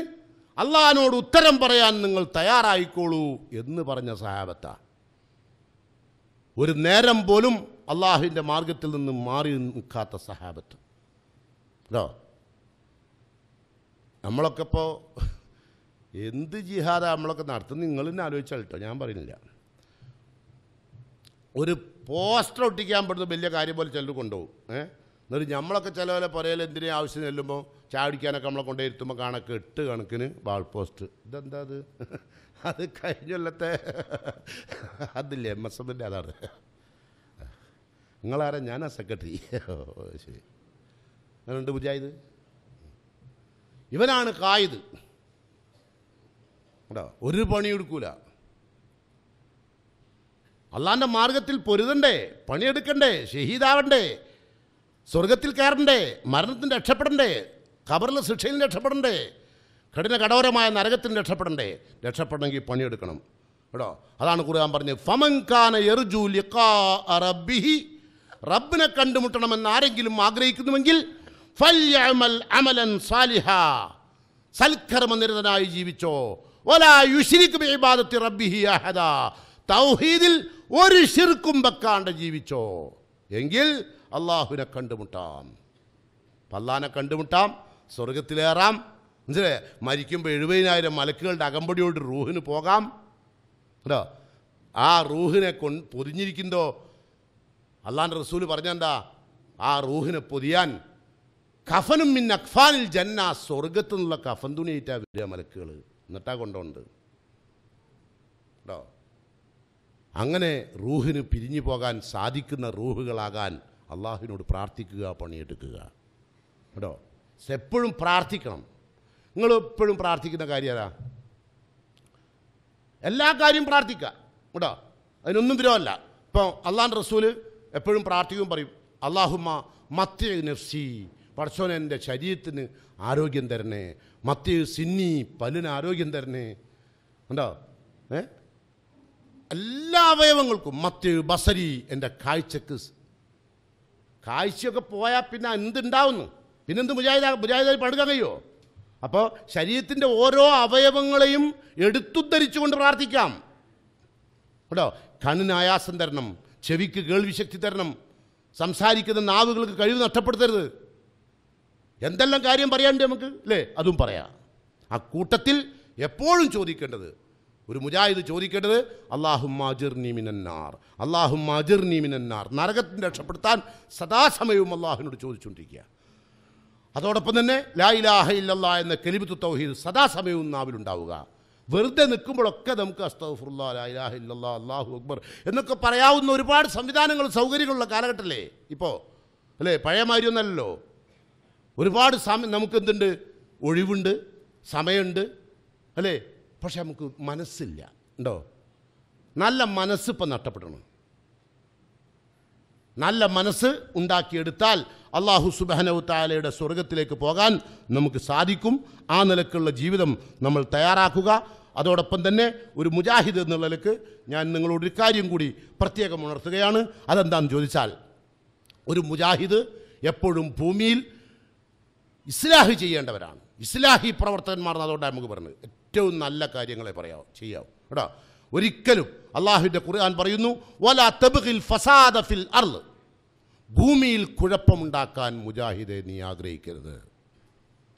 അള്ളഹാനോട് ഉത്തരം പറയാൻ നിങ്ങൾ തയ്യാറായിക്കോളൂ എന്ന് പറഞ്ഞ സഹാബത്ത ഒരു നേരം പോലും അള്ളാഹുവിൻ്റെ മാർഗത്തിൽ നിന്ന് മാറി നിൽക്കാത്ത സഹാബത്ത് കേട്ടോ നമ്മളൊക്കെ ഇപ്പോൾ എന്ത് ജിഹാദാണ് നമ്മളൊക്കെ നടത്തും നിങ്ങൾ തന്നെ ആലോചിച്ചാൽ കേട്ടോ ഞാൻ പറയുന്നില്ല ഒരു പോസ്റ്റർ ഒട്ടിക്കാൻ പെടുന്ന വലിയ കാര്യം പോലെ ചിലർ കൊണ്ടുപോകും ഏഹ് എന്നിട്ട് നമ്മളൊക്കെ ചില പോലെ പുരയിൽ എന്തിനേ ആവശ്യം ചെല്ലുമ്പോൾ ചാടിക്കാനൊക്കെ നമ്മളെ കൊണ്ടേ ഇരുത്തുമ്പോൾ കണക്ക് എട്ട് കണക്കിന് വാൾ പോസ്റ്റ് ഇതെന്താ അത് അത് കഴിഞ്ഞല്ലത്തെ അതില്ലേ എം എസ് എമ്മിൻ്റെ അതാണ് നിങ്ങളാരാ ഞാനാ സെക്രട്ടറി ശരി അങ്ങനെയുണ്ട് മുജാഹിദ് ഇവനാണ് കായത് കേട്ടോ ഒരു എടുക്കൂല അള്ളാൻ്റെ മാർഗത്തിൽ പൊരുതണ്ടേ പണിയെടുക്കണ്ടേ ഷഹീദാവണ്ടേ സ്വർഗത്തിൽ കയറണ്ടേ മരണത്തിന് രക്ഷപ്പെടണ്ടേ ഖബറിൽ ശിക്ഷയിൽ രക്ഷപ്പെടണ്ടേ കഠിന കടോരമായ നരകത്തിന് രക്ഷപ്പെടണ്ടേ രക്ഷപ്പെടണമെങ്കിൽ പണിയെടുക്കണം കേട്ടോ അതാണ് ഖുർആൻ പറഞ്ഞത് ഫമങ്കാന എർജു ലിഖാ റബ്ബിഹി റബ്ബിനെ കണ്ടുമുട്ടണമെന്ന് ആരെങ്കിലും ആഗ്രഹിക്കുന്നുവെങ്കിൽ ഫല്യമൽ അമലൻ സാലിഹ സൽക്കർമ്മനിരതനായി ജീവിച്ചോ ഒലാ യുഷിരിക്കും ഇബാദത്തി റബ്ബിഹി അഹദ തൗഹീദിൽ ഒരു ശിർക്കും വെക്കാണ്ട് ജീവിച്ചോ എങ്കിൽ അള്ളാഹുവിനെ കണ്ടുമുട്ടാം പല്ലാനെ കണ്ടുമുട്ടാം സ്വർഗത്തിലേറാം മനസ്സിലേ മരിക്കുമ്പോൾ എഴുപതിനായിരം മലക്കുകളുടെ അകമ്പടിയോട് റൂഹിന് പോകാം കേട്ടോ ആ റൂഹിനെ കൊ പൊതിഞ്ഞിരിക്കുന്നോ അള്ളാൻ്റെ റസൂല് പറഞ്ഞെന്താ ആ റൂഹിനെ പൊതിയാൻ കഫനും മിൻ അഖ്ഫാനിൽ ജന്ന സ്വർഗത്തു നിന്നുള്ള കഫൻ തുണിയേറ്റാ വരിക മലക്കുകൾ എന്നിട്ടാ കൊണ്ടുണ്ട് കേട്ടോ അങ്ങനെ റൂഹിന് പിരിഞ്ഞു പോകാൻ സാധിക്കുന്ന റൂഹുകളാകാൻ അള്ളാഹുവിനോട് പ്രാർത്ഥിക്കുക പണിയെടുക്കുക കേട്ടോ എപ്പോഴും പ്രാർത്ഥിക്കണം നിങ്ങൾ എപ്പോഴും പ്രാർത്ഥിക്കുന്ന കാര്യമല്ല എല്ലാ കാര്യവും പ്രാർത്ഥിക്കുക കേട്ടോ അതിനൊന്നും തിരവല്ല ഇപ്പോൾ അള്ളാൻ റസൂല് എപ്പോഴും പ്രാർത്ഥിക്കും പറയും അള്ളാഹുമ്മ മത്യ നഫ്സി പടച്ചോൻ എൻ്റെ ശരീരത്തിന് ആരോഗ്യം തരണേ മത്യ സിന്നി പല്ലിന് ആരോഗ്യം തരണേ ഉണ്ടോ ഏ എല്ലാ അവയവങ്ങൾക്കും മത്യ ബസരി എൻ്റെ കാഴ്ചക്ക് കാഴ്ചയൊക്കെ പോയാൽ പിന്നെ എന്തുണ്ടാവുന്നു പിന്നെന്ത് മുജാഹിദ മുജാഹിദ പടുക്കാൻ കഴിയോ അപ്പോൾ ശരീരത്തിൻ്റെ ഓരോ അവയവങ്ങളെയും കൊണ്ട് പ്രാർത്ഥിക്കാം കേട്ടോ കണ്ണിന് ആയാസം തരണം ചെവിക്ക് കേൾവിശക്തി തരണം സംസാരിക്കുന്ന നാവുകൾക്ക് കഴിവ് നഷ്ടപ്പെടുത്തരുത് എന്തെല്ലാം കാര്യം പറയാനുണ്ട് നമുക്ക് അല്ലേ അതും പറയാം ആ കൂട്ടത്തിൽ എപ്പോഴും ചോദിക്കേണ്ടത് ഒരു മുജാഹിദ് ചോദിക്കേണ്ടത് അള്ളാഹുമാജിർനിമിനാർ അള്ളാഹുമാജിർനിമിനാർ നരകത്തിൻ്റെ രക്ഷപ്പെടുത്താൻ സദാസമയവും അള്ളാഹുവിനോട് ചോദിച്ചുകൊണ്ടിരിക്കുക അതോടൊപ്പം തന്നെ ലാ ഇലാഹ ഇല്ലല്ലാ എന്ന കെലിബിത്ത് തൗഹീദ് സദാസമയവും നാവിലുണ്ടാവുക വെറുതെ നിൽക്കുമ്പോഴൊക്കെ നമുക്ക് അസ്തഫുല്ലാഹ ലാ ഇലാഹ അള്ളാഹു അക്ബർ എന്നൊക്കെ പറയാവുന്ന ഒരുപാട് സംവിധാനങ്ങൾ സൗകര്യങ്ങളുള്ള കാലഘട്ടമല്ലേ ഇപ്പോൾ അല്ലേ പഴയ മാതിരിയൊന്നല്ലോ ഒരുപാട് സമയം നമുക്കെന്തുണ്ട് ഒഴിവുണ്ട് സമയമുണ്ട് അല്ലേ പക്ഷെ നമുക്ക് മനസ്സില്ല ഉണ്ടോ നല്ല മനസ്സ് ഇപ്പം നഷ്ടപ്പെടണം നല്ല മനസ്സ് ഉണ്ടാക്കിയെടുത്താൽ അള്ളാഹു സുബാനവ് താലയുടെ സ്വർഗത്തിലേക്ക് പോകാൻ നമുക്ക് സാധിക്കും ആ നിലക്കുള്ള ജീവിതം നമ്മൾ തയ്യാറാക്കുക അതോടൊപ്പം തന്നെ ഒരു മുജാഹിദ് എന്നുള്ള നിലക്ക് ഞാൻ നിങ്ങളോട് ഒരു കാര്യം കൂടി പ്രത്യേകം ഉണർത്തുകയാണ് അതെന്താണെന്ന് ചോദിച്ചാൽ ഒരു മുജാഹിദ് എപ്പോഴും ഭൂമിയിൽ ഇസ്ലാഹി ചെയ്യേണ്ടവരാണ് ഇസ്ലാഹി പ്രവർത്തകന്മാർ എന്നതുകൊണ്ടാണ് നമുക്ക് പറഞ്ഞത് ഏറ്റവും നല്ല കാര്യങ്ങളെ പറയാവും ചെയ്യാവും കേട്ടോ ഒരിക്കലും അള്ളാഹുവിൻ്റെ ഖുർആൻ പറയുന്നു വല തബിൽ ഫസാദ ഫിൽ ഭൂമിയിൽ കുഴപ്പമുണ്ടാക്കാൻ മുജാഹിദെ നീ ആഗ്രഹിക്കരുത്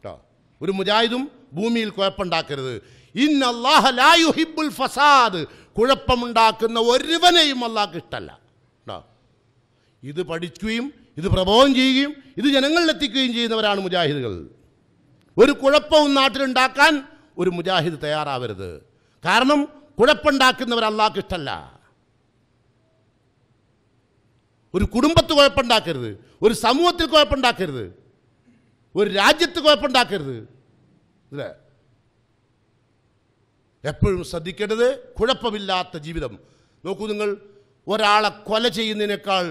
കേട്ടോ ഒരു മുജാഹിദും ഭൂമിയിൽ കുഴപ്പമുണ്ടാക്കരുത് ഇൻ അള്ളാഹ ലായുഹിബുൽ ഫസാദ് കുഴപ്പമുണ്ടാക്കുന്ന ഒരുവനെയും അള്ളാഹ്ക്ക് ഇഷ്ടമല്ല കേട്ടോ ഇത് പഠിക്കുകയും ഇത് പ്രബോധം ചെയ്യുകയും ഇത് ജനങ്ങളിലെത്തിക്കുകയും ചെയ്യുന്നവരാണ് മുജാഹിദുകൾ ഒരു കുഴപ്പവും നാട്ടിലുണ്ടാക്കാൻ ഒരു മുജാഹിദ് തയ്യാറാവരുത് കാരണം കുഴപ്പമുണ്ടാക്കുന്നവർ അള്ളാഹ്ക്ക് ഇഷ്ടമല്ല ഒരു കുടുംബത്ത് കുഴപ്പമുണ്ടാക്കരുത് ഒരു സമൂഹത്തിൽ കുഴപ്പമുണ്ടാക്കരുത് ഒരു രാജ്യത്ത് കുഴപ്പമുണ്ടാക്കരുത് അല്ലേ എപ്പോഴും ശ്രദ്ധിക്കേണ്ടത് കുഴപ്പമില്ലാത്ത ജീവിതം നോക്കൂ നിങ്ങൾ ഒരാളെ കൊല ചെയ്യുന്നതിനേക്കാൾ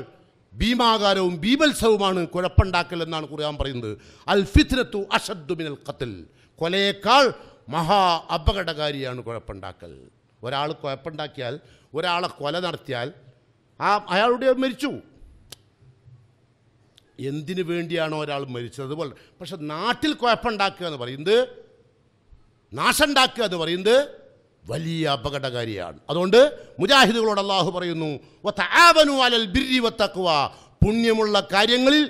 ഭീമാകാരവും ഭീമത്സവുമാണ് കുഴപ്പമുണ്ടാക്കൽ എന്നാണ് ഖുർആൻ പറയുന്നത് അൽ ഫിത്നത്തു അഷദ്ദുമിനൽ ഖത്തിൽ കൊലയേക്കാൾ മഹാ അപകടകാരിയാണ് കുഴപ്പമുണ്ടാക്കൽ ഒരാൾ കുഴപ്പമുണ്ടാക്കിയാൽ ഒരാളെ കൊല നടത്തിയാൽ ആ അയാളുടെ മരിച്ചു എന്തിനു വേണ്ടിയാണോ ഒരാൾ മരിച്ചത് അതുപോലെ പക്ഷെ നാട്ടിൽ കുഴപ്പമുണ്ടാക്കുക എന്ന് പറയുന്നത് നാശമുണ്ടാക്കുക എന്ന് പറയുന്നത് വലിയ അപകടകാരിയാണ് അതുകൊണ്ട് മുജാഹിദുകളോട് അള്ളാഹു പറയുന്നു അലൽ ബിരി പുണ്യമുള്ള കാര്യങ്ങളിൽ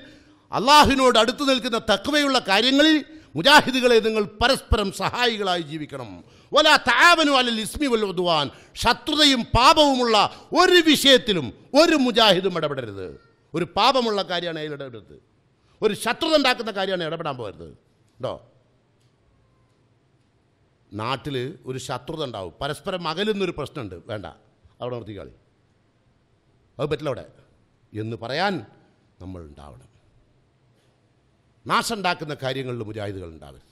അള്ളാഹുവിനോട് അടുത്തു നിൽക്കുന്ന തക്കുവയുള്ള കാര്യങ്ങളിൽ മുജാഹിദുകളെ നിങ്ങൾ പരസ്പരം സഹായികളായി ജീവിക്കണം വല താവനു അല്ലെ ഇസ്മി വലുതുവാൻ ശത്രുതയും പാപവുമുള്ള ഒരു വിഷയത്തിലും ഒരു മുജാഹിദും ഇടപെടരുത് ഒരു പാപമുള്ള കാര്യമാണ് അതിൽ ഇടപെടരുത് ഒരു ശത്രുത ഉണ്ടാക്കുന്ന കാര്യമാണ് ഇടപെടാൻ പോകരുത് ഉണ്ടോ നാട്ടിൽ ഒരു ശത്രുത ഉണ്ടാവും പരസ്പരം അകലുന്നൊരു പ്രശ്നമുണ്ട് വേണ്ട അവിടെ നിർത്തിക്കാളി അത് പറ്റില്ല അവിടെ എന്ന് പറയാൻ നമ്മൾ ഉണ്ടാവണം നാശമുണ്ടാക്കുന്ന കാര്യങ്ങളിൽ മുജാഹിദുകൾ ഉണ്ടാവരുത്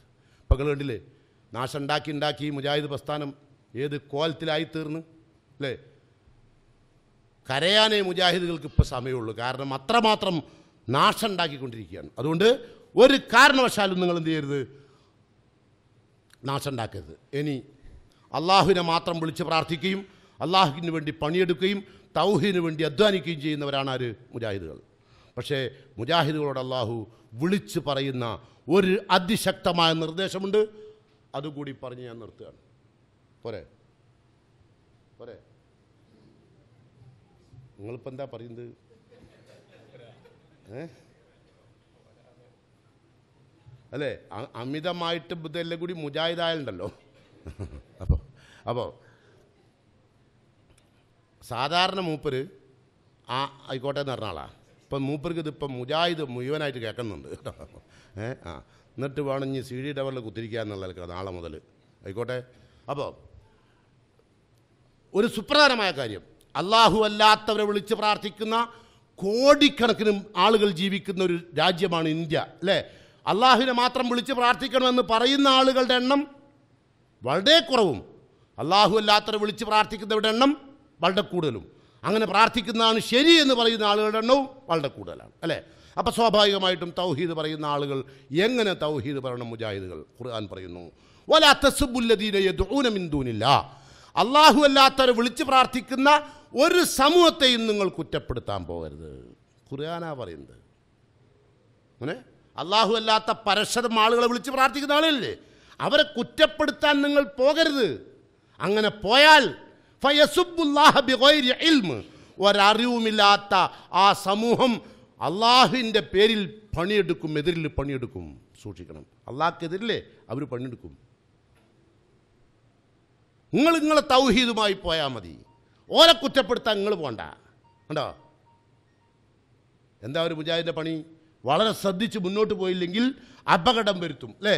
പകൽ കണ്ടില്ലേ നാശമുണ്ടാക്കി ഉണ്ടാക്കി മുജാഹിദ് പ്രസ്ഥാനം ഏത് കോലത്തിലായി തീർന്ന് അല്ലേ കരയാനേ മുജാഹിദുകൾക്ക് ഇപ്പോൾ സമയമുള്ളൂ കാരണം അത്രമാത്രം നാശമുണ്ടാക്കിക്കൊണ്ടിരിക്കുകയാണ് അതുകൊണ്ട് ഒരു കാരണവശാലും നിങ്ങൾ എന്ത് ചെയ്യരുത് നാശമുണ്ടാക്കരുത് ഇനി അള്ളാഹുവിനെ മാത്രം വിളിച്ച് പ്രാർത്ഥിക്കുകയും അള്ളാഹുവിന് വേണ്ടി പണിയെടുക്കുകയും തൗഹിന് വേണ്ടി അധ്വാനിക്കുകയും ചെയ്യുന്നവരാണ് ആര് മുജാഹിദുകൾ പക്ഷേ മുജാഹിദുകളോട് അള്ളാഹു വിളിച്ച് പറയുന്ന ഒരു അതിശക്തമായ നിർദ്ദേശമുണ്ട് അതുകൂടി പറഞ്ഞ് ഞാൻ നിർത്തുകയാണ് പോരെ പോരെ നിങ്ങളിപ്പോൾ എന്താ പറയുന്നത് ഏ അല്ലേ അമിതമായിട്ട് ബുദ്ധയെല്ലാം കൂടി മുജാഹിദായുണ്ടല്ലോ അപ്പോൾ അപ്പോൾ സാധാരണ മൂപ്പര് ആ ആയിക്കോട്ടെ എന്ന് പറഞ്ഞ ആളാണ് ഇപ്പം മൂപ്പർക്ക് ഇതിപ്പം മുജാഹിദ് മുഴുവനായിട്ട് കേൾക്കുന്നുണ്ട് ഏ ആ എന്നിട്ട് വേണം ഇനി സി ഡി ടവറിൽ കുത്തിരിക്കുക എന്നുള്ള നാളെ മുതൽ ആയിക്കോട്ടെ അപ്പോൾ ഒരു സുപ്രധാനമായ കാര്യം അള്ളാഹു അല്ലാത്തവരെ വിളിച്ച് പ്രാർത്ഥിക്കുന്ന കോടിക്കണക്കിന് ആളുകൾ ജീവിക്കുന്ന ഒരു രാജ്യമാണ് ഇന്ത്യ അല്ലേ അള്ളാഹുവിനെ മാത്രം വിളിച്ച് പ്രാർത്ഥിക്കണമെന്ന് പറയുന്ന ആളുകളുടെ എണ്ണം വളരെ കുറവും അള്ളാഹു അല്ലാത്തവരെ വിളിച്ച് പ്രാർത്ഥിക്കുന്നവരുടെ എണ്ണം വളരെ കൂടുതലും അങ്ങനെ പ്രാർത്ഥിക്കുന്നതാണ് ശരി എന്ന് പറയുന്ന ആളുകളുടെ എണ്ണവും വളരെ കൂടുതലാണ് അല്ലേ അപ്പോൾ സ്വാഭാവികമായിട്ടും തൗഹീദ് പറയുന്ന ആളുകൾ എങ്ങനെ തൗഹീദ് പറയണം മുജാഹിദുകൾ ഖുർആൻ പറയുന്നു വല അള്ളാഹു അല്ലാത്തവരെ വിളിച്ച് പ്രാർത്ഥിക്കുന്ന ഒരു സമൂഹത്തെയും നിങ്ങൾ കുറ്റപ്പെടുത്താൻ പോകരുത് ഖുർആാനാ പറയുന്നത് അങ്ങനെ അള്ളാഹു അല്ലാത്ത പരസ്പരം ആളുകളെ വിളിച്ച് പ്രാർത്ഥിക്കുന്ന ആളല്ലേ അവരെ കുറ്റപ്പെടുത്താൻ നിങ്ങൾ പോകരുത് അങ്ങനെ പോയാൽ ഒരറിവുമില്ലാത്ത ആ സമൂഹം അള്ളാഹുവിൻ്റെ പേരിൽ പണിയെടുക്കും എതിരിൽ പണിയെടുക്കും സൂക്ഷിക്കണം അള്ളാഹ്ക്കെതിരില്ലേ അവർ പണിയെടുക്കും നിങ്ങൾ നിങ്ങളെ തൗഹീദുമായി പോയാൽ മതി ഓരെ കുറ്റപ്പെടുത്താൻ നിങ്ങൾ പോണ്ട കണ്ടോ എന്താ ഒരു മുജാഹിദിൻ്റെ പണി വളരെ ശ്രദ്ധിച്ച് മുന്നോട്ട് പോയില്ലെങ്കിൽ അപകടം വരുത്തും അല്ലേ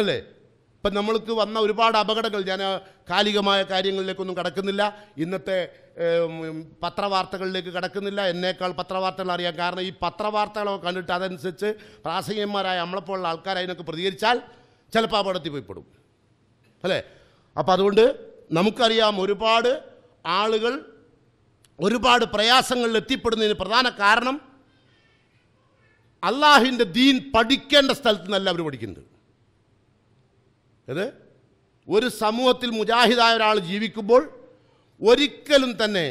അല്ലേ ഇപ്പം നമ്മൾക്ക് വന്ന ഒരുപാട് അപകടങ്ങൾ ഞാൻ കാലികമായ കാര്യങ്ങളിലേക്കൊന്നും കടക്കുന്നില്ല ഇന്നത്തെ പത്രവാർത്തകളിലേക്ക് കടക്കുന്നില്ല എന്നേക്കാൾ പത്രവാർത്തകൾ അറിയാം കാരണം ഈ പത്രവാർത്തകളൊക്കെ കണ്ടിട്ട് അതനുസരിച്ച് പ്രാസംഗികന്മാരായ നമ്മളെപ്പോലുള്ള ആൾക്കാർ അതിനൊക്കെ പ്രതികരിച്ചാൽ ചിലപ്പോൾ അപകടത്തിൽ പോയിപ്പെടും അല്ലേ അപ്പം അതുകൊണ്ട് നമുക്കറിയാം ഒരുപാട് ആളുകൾ ഒരുപാട് പ്രയാസങ്ങളിൽ എത്തിപ്പെടുന്നതിന് പ്രധാന കാരണം അള്ളാഹിൻ്റെ ദീൻ പഠിക്കേണ്ട സ്ഥലത്ത് നിന്നല്ല അവർ പഠിക്കുന്നത് അതെ ഒരു സമൂഹത്തിൽ മുജാഹിദായ ഒരാൾ ജീവിക്കുമ്പോൾ ഒരിക്കലും തന്നെ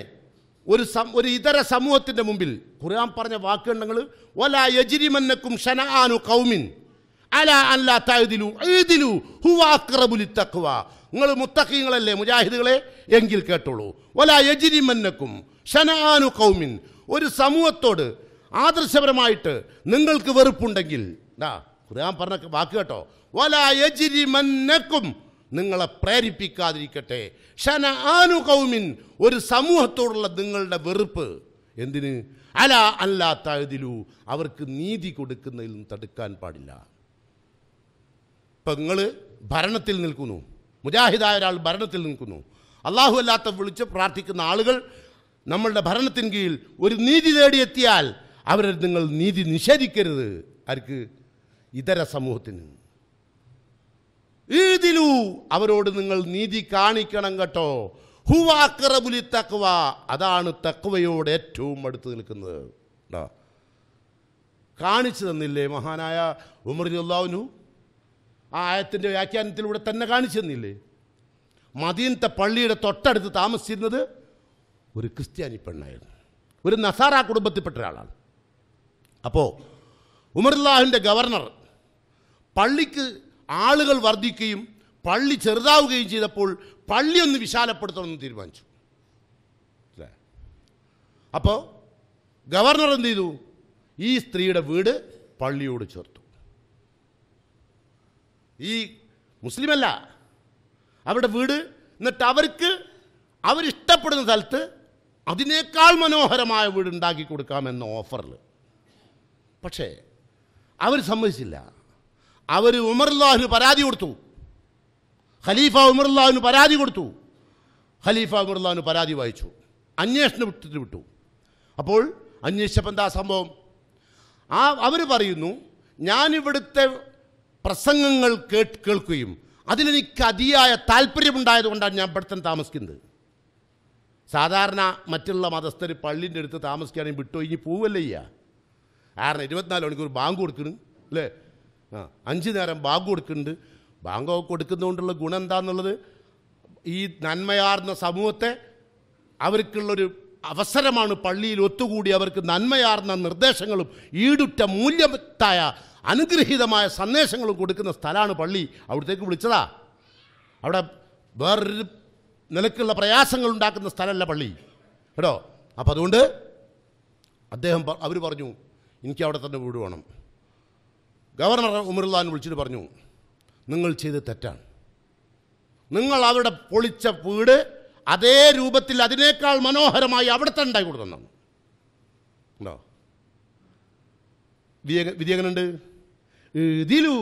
ഒരു ഒരു ഇതര സമൂഹത്തിൻ്റെ മുമ്പിൽ ഖുർആൻ പറഞ്ഞ വാക്കുണ്ടെങ്കിൽ ഒല യജിരിമന്നക്കും ഷനാനു കൗമിൻ അല അല്ല തഴുതിലു എഴുതിലു ഹുവാക്രബുലി തക്കുവ നിങ്ങൾ മുത്തഖീങ്ങളല്ലേ മുജാഹിദുകളെ എങ്കിൽ കേട്ടോളൂ ഒല യജിരിമന്നക്കും ഷനാനു കൗമിൻ ഒരു സമൂഹത്തോട് ആദർശപരമായിട്ട് നിങ്ങൾക്ക് വെറുപ്പുണ്ടെങ്കിൽ ഖുർആൻ പറഞ്ഞ വാക്ക് കേട്ടോ വലായജിരിമന്നക്കും നിങ്ങളെ പ്രേരിപ്പിക്കാതിരിക്കട്ടെ ഷന ആനു കൗമിൻ ഒരു സമൂഹത്തോടുള്ള നിങ്ങളുടെ വെറുപ്പ് എന്തിന് അല അല്ലാത്തതിലു അവർക്ക് നീതി കൊടുക്കുന്നതിൽ നിന്ന് തടുക്കാൻ പാടില്ല ഇപ്പം നിങ്ങൾ ഭരണത്തിൽ നിൽക്കുന്നു മുജാഹിദായ ഒരാൾ ഭരണത്തിൽ നിൽക്കുന്നു അള്ളാഹു അല്ലാത്ത വിളിച്ച് പ്രാർത്ഥിക്കുന്ന ആളുകൾ നമ്മളുടെ ഭരണത്തിന് കീഴിൽ ഒരു നീതി നേടിയെത്തിയാൽ അവരെ നിങ്ങൾ നീതി നിഷേധിക്കരുത് ആർക്ക് ഇതര സമൂഹത്തിന് ഈതിലു അവരോട് നിങ്ങൾ നീതി കാണിക്കണം കേട്ടോ ഹുവാക്കറബുലി തക്വ അതാണ് തക്വയോട് ഏറ്റവും അടുത്ത് നിൽക്കുന്നത് കേട്ടോ കാണിച്ചു തന്നില്ലേ മഹാനായ ഉമർജുല്ലാവിനു ആ ആയത്തിൻ്റെ വ്യാഖ്യാനത്തിലൂടെ തന്നെ കാണിച്ചു തന്നില്ലേ മദീനത്തെ പള്ളിയുടെ തൊട്ടടുത്ത് താമസിച്ചിരുന്നത് ഒരു ക്രിസ്ത്യാനി പെണ്ണായിരുന്നു ഒരു നസാറ കുടുംബത്തിൽപ്പെട്ട ഒരാളാണ് അപ്പോൾ ഉമർലാഹിൻ്റെ ഗവർണർ പള്ളിക്ക് ആളുകൾ വർദ്ധിക്കുകയും പള്ളി ചെറുതാവുകയും ചെയ്തപ്പോൾ പള്ളി ഒന്ന് വിശാലപ്പെടുത്തണമെന്ന് തീരുമാനിച്ചു അപ്പോൾ ഗവർണർ എന്ത് ചെയ്തു ഈ സ്ത്രീയുടെ വീട് പള്ളിയോട് ചേർത്തു ഈ മുസ്ലിമല്ല അവരുടെ വീട് എന്നിട്ട് അവർക്ക് അവരിഷ്ടപ്പെടുന്ന സ്ഥലത്ത് അതിനേക്കാൾ മനോഹരമായ വീട് ഉണ്ടാക്കി കൊടുക്കാമെന്ന ഓഫറിൽ പക്ഷേ അവർ സമ്മതിച്ചില്ല അവർ ഉമർലാഹിന് പരാതി കൊടുത്തു ഖലീഫ ഉമർലാഹിന് പരാതി കൊടുത്തു ഖലീഫ ഉമർലാഹിന് പരാതി വായിച്ചു അന്വേഷണം വിട്ടിട്ട് വിട്ടു അപ്പോൾ അന്വേഷിച്ചപ്പോൾ എന്താ സംഭവം ആ അവർ പറയുന്നു ഞാനിവിടുത്തെ പ്രസംഗങ്ങൾ കേട്ട് കേൾക്കുകയും അതിലെനിക്ക് അതിയായ താല്പര്യമുണ്ടായതുകൊണ്ടാണ് ഞാൻ ഇവിടുത്തെ താമസിക്കുന്നത് സാധാരണ മറ്റുള്ള മതസ്ഥർ പള്ളിൻ്റെ അടുത്ത് താമസിക്കുകയാണെങ്കിൽ വിട്ടു ഇനി പോവല്ലേ ചെയ്യുക കാരണം ഇരുപത്തിനാല് മണിക്കൂർ ബാങ്ക് കൊടുക്കുന്നു അല്ലേ ആ അഞ്ച് നേരം ബാങ്ക് കൊടുക്കുന്നുണ്ട് ബാങ്ക് കൊടുക്കുന്നതുകൊണ്ടുള്ള ഗുണം എന്താന്നുള്ളത് ഈ നന്മയാർന്ന സമൂഹത്തെ അവർക്കുള്ളൊരു അവസരമാണ് പള്ളിയിൽ ഒത്തുകൂടി അവർക്ക് നന്മയാർന്ന നിർദ്ദേശങ്ങളും ഈടുറ്റ മൂല്യത്തായ അനുഗ്രഹീതമായ സന്ദേശങ്ങളും കൊടുക്കുന്ന സ്ഥലമാണ് പള്ളി അവിടത്തേക്ക് വിളിച്ചതാ അവിടെ വേറൊരു നിലക്കുള്ള പ്രയാസങ്ങൾ ഉണ്ടാക്കുന്ന സ്ഥലമല്ല പള്ളി കേട്ടോ അപ്പോൾ അതുകൊണ്ട് അദ്ദേഹം അവർ പറഞ്ഞു എനിക്ക് അവിടെ തന്നെ വീട് വേണം ഗവർണർ ഉമറുല്ലാൻ വിളിച്ചിട്ട് പറഞ്ഞു നിങ്ങൾ ചെയ്ത് തെറ്റാണ് നിങ്ങൾ അവിടെ പൊളിച്ച വീട് അതേ രൂപത്തിൽ അതിനേക്കാൾ മനോഹരമായി അവിടെ തന്നെ ഉണ്ടായി കൊടുത്തു ഉണ്ടോ വിധിയങ്ങനുണ്ട് ഇതിലു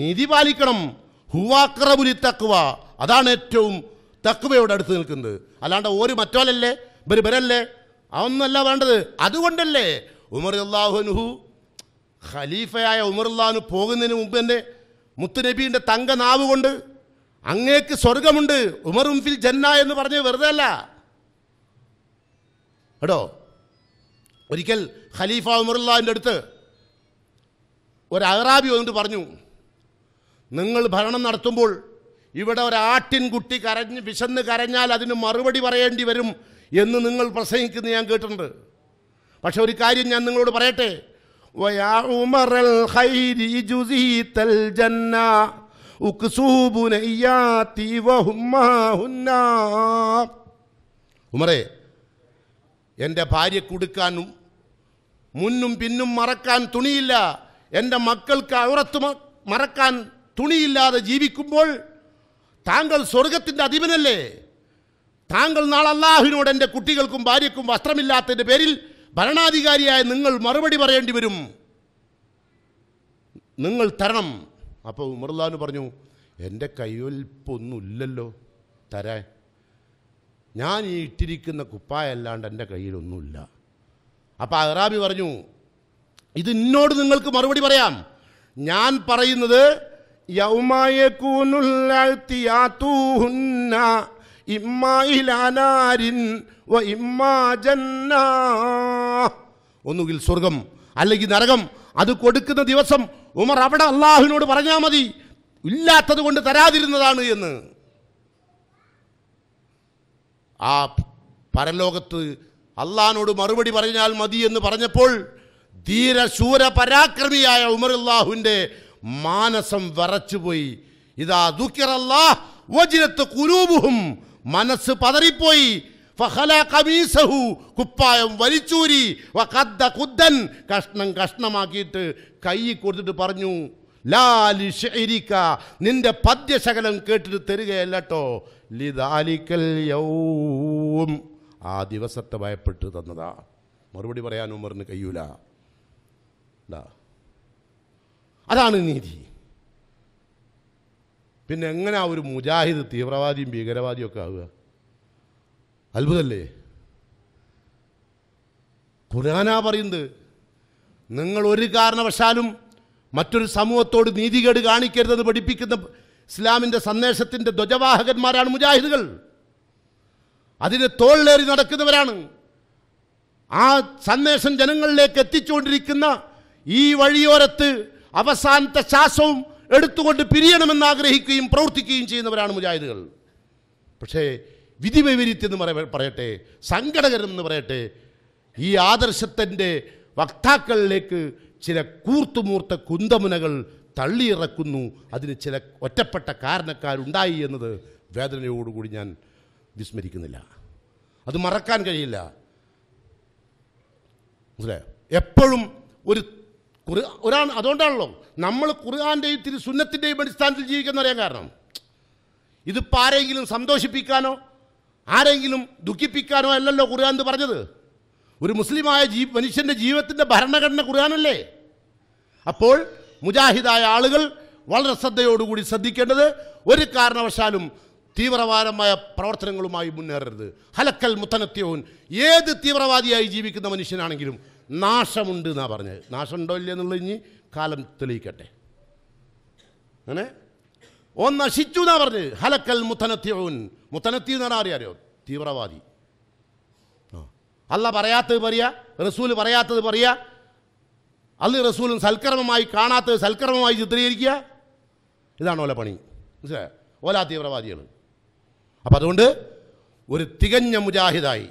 നീതി പാലിക്കണം ഹുവാക്രബുലി തക്കുവ അതാണ് ഏറ്റവും തക്കുവയോട് അടുത്ത് നിൽക്കുന്നത് അല്ലാണ്ട് ഒരു മറ്റോലല്ലേ ബരി അതൊന്നല്ല വേണ്ടത് അതുകൊണ്ടല്ലേ ഉമർ അള്ളാഹുഹു ഖലീഫയായ ഉമർലാന് പോകുന്നതിന് മുമ്പ് തന്നെ മുത്തുനബീൻ്റെ തങ്ക നാവ് കൊണ്ട് അങ്ങേക്ക് സ്വർഗമുണ്ട് ഉമറും ഫിൽ ജന്ന എന്ന് പറഞ്ഞ് വെറുതെ അല്ല കേട്ടോ ഒരിക്കൽ ഖലീഫ ഉമറുല്ലാൻ്റെ അടുത്ത് ഒരു അഹ്റാബി വന്നിട്ട് പറഞ്ഞു നിങ്ങൾ ഭരണം നടത്തുമ്പോൾ ഇവിടെ ഒരാട്ടിൻകുട്ടി കരഞ്ഞ് വിശന്ന് കരഞ്ഞാൽ അതിന് മറുപടി പറയേണ്ടി വരും എന്ന് നിങ്ങൾ പ്രസംഗിക്കുന്നത് ഞാൻ കേട്ടിട്ടുണ്ട് പക്ഷെ ഒരു കാര്യം ഞാൻ നിങ്ങളോട് പറയട്ടെ ويا عمر الخير جزيت الجنة اكسوا بنياتي وهماهن ഉമറേ എൻ്റെ ഭാര്യ കൊടുക്കാനും മുന്നും പിന്നും മറക്കാൻ തുണിയില്ല എൻ്റെ മക്കൾക്ക് അവറത്ത് മറക്കാൻ തുണിയില്ലാതെ ജീവിക്കുമ്പോൾ താങ്കൾ സ്വർഗത്തിൻ്റെ അധിപനല്ലേ താങ്കൾ നാളെ അള്ളാഹുവിനോട് എൻ്റെ കുട്ടികൾക്കും ഭാര്യക്കും വസ്ത്രമില്ലാത്തതിൻ്റെ പേരിൽ ഭരണാധികാരിയായ നിങ്ങൾ മറുപടി പറയേണ്ടി വരും നിങ്ങൾ തരണം അപ്പോൾ ഉമർലാന്ന് പറഞ്ഞു എൻ്റെ കയ്യൊൽപ്പൊന്നുമില്ലല്ലോ തരാൻ ഞാൻ ഈ ഇട്ടിരിക്കുന്ന കുപ്പായല്ലാണ്ട് എൻ്റെ കയ്യിലൊന്നുമില്ല അപ്പോൾ അഹ്റാബി പറഞ്ഞു ഇത് എന്നോട് നിങ്ങൾക്ക് മറുപടി പറയാം ഞാൻ പറയുന്നത് യൗമായൂനുള്ള ഇമ്മായിലാനാരിൻ ഇമ്മാ ജന്ന ഒന്നുകിൽ സ്വർഗം അല്ലെങ്കിൽ നരകം അത് കൊടുക്കുന്ന ദിവസം ഉമർ അവിടെ അള്ളാഹുവിനോട് പറഞ്ഞാൽ മതി ഇല്ലാത്തത് കൊണ്ട് തരാതിരുന്നതാണ് എന്ന് ആ പരലോകത്ത് അള്ളാഹിനോട് മറുപടി പറഞ്ഞാൽ മതി എന്ന് പറഞ്ഞപ്പോൾ ധീരശൂര പരാക്രമിയായ ഉമർ അള്ളാഹുവിൻ്റെ മാനസം വരച്ചുപോയി ഇതാ ദുഃഖിറല്ലാ വജിരത്ത് കുരൂപുഹും മനസ്സ് പതറിപ്പോയി കുപ്പായം വലിച്ചൂരി കുദ്ദൻ കഷ്ണം കഷ്ണമാക്കിയിട്ട് കൈ കൊടുത്തിട്ട് പറഞ്ഞു ലാലി നിന്റെ പദ്യശകലം കേട്ടിട്ട് തരികയല്ലോ ലിതാലിക്കൽ യൗം ആ ദിവസത്തെ ഭയപ്പെട്ട് തന്നതാ മറുപടി പറയാൻ ഉമറിന് കഴിയൂല അതാണ് നീതി പിന്നെ എങ്ങനെ ആ ഒരു മുജാഹിദ് തീവ്രവാദിയും ഭീകരവാദിയും ഒക്കെ ആവുക അത്ഭുതല്ലേ ഖുർആാനാ പറയുന്നത് നിങ്ങൾ ഒരു കാരണവശാലും മറ്റൊരു സമൂഹത്തോട് നീതികേട് കാണിക്കരുതെന്ന് പഠിപ്പിക്കുന്ന ഇസ്ലാമിൻ്റെ സന്ദേശത്തിൻ്റെ ധ്വജവാഹകന്മാരാണ് മുജാഹിദുകൾ അതിന് തോളിലേറി നടക്കുന്നവരാണ് ആ സന്ദേശം ജനങ്ങളിലേക്ക് എത്തിച്ചുകൊണ്ടിരിക്കുന്ന ഈ വഴിയോരത്ത് അവസാനത്തെ ശ്വാസവും എടുത്തുകൊണ്ട് പിരിയണമെന്ന് ആഗ്രഹിക്കുകയും പ്രവർത്തിക്കുകയും ചെയ്യുന്നവരാണ് മുജാഹിദുകൾ പക്ഷേ വിധി വൈപരീത്യം എന്ന് പറയട്ടെ സങ്കടകരമെന്ന് പറയട്ടെ ഈ ആദർശത്തിൻ്റെ വക്താക്കളിലേക്ക് ചില കൂർത്തുമൂർത്ത കുന്തമുനകൾ തള്ളിയിറക്കുന്നു അതിന് ചില ഒറ്റപ്പെട്ട കാരണക്കാരുണ്ടായി എന്നത് വേദനയോടുകൂടി ഞാൻ വിസ്മരിക്കുന്നില്ല അത് മറക്കാൻ കഴിയില്ല മനസ്സിലായോ എപ്പോഴും ഒരു ഖുർആൻ അതുകൊണ്ടാണല്ലോ നമ്മൾ ഖുർആൻ്റെയും തിരു സുന്നത്തിൻ്റെയും അടിസ്ഥാനത്തിൽ ജീവിക്കുന്ന പറയാൻ കാരണം ഇതിപ്പോൾ ആരെങ്കിലും സന്തോഷിപ്പിക്കാനോ ആരെങ്കിലും ദുഃഖിപ്പിക്കാനോ അല്ലല്ലോ ഖുർആൻ എന്ന് പറഞ്ഞത് ഒരു മുസ്ലിമായ ജീ മനുഷ്യൻ്റെ ജീവിതത്തിൻ്റെ ഭരണഘടന ഖുർആാനല്ലേ അപ്പോൾ മുജാഹിദായ ആളുകൾ വളരെ ശ്രദ്ധയോടുകൂടി ശ്രദ്ധിക്കേണ്ടത് ഒരു കാരണവശാലും തീവ്രവാദമായ പ്രവർത്തനങ്ങളുമായി മുന്നേറരുത് ഹലക്കൽ മുത്തനത്യവും ഏത് തീവ്രവാദിയായി ജീവിക്കുന്ന മനുഷ്യനാണെങ്കിലും നാശമുണ്ട് എന്നാണ് പറഞ്ഞത് നാശമുണ്ടോ ഇല്ല എന്നുള്ളത് ഇനി കാലം തെളിയിക്കട്ടെ അങ്ങനെ ഓ നശിച്ചു എന്നാ പറഞ്ഞത് ഹലക്കൽ മുത്തനത്തിയോൻ മുത്തനത്തി എന്ന് പറഞ്ഞാൽ അറിയാറിയോ തീവ്രവാദി അല്ല പറയാത്തത് പറയാ റസൂൽ പറയാത്തത് പറയാ അല്ല റസൂലും സൽക്കർമ്മമായി കാണാത്തത് സൽക്കർമ്മമായി ചിത്രീകരിക്കുക ഇതാണ് ഓല പണി മനസ്സിലായോ ഓല തീവ്രവാദികൾ അപ്പം അതുകൊണ്ട് ഒരു തികഞ്ഞ മുജാഹിദായി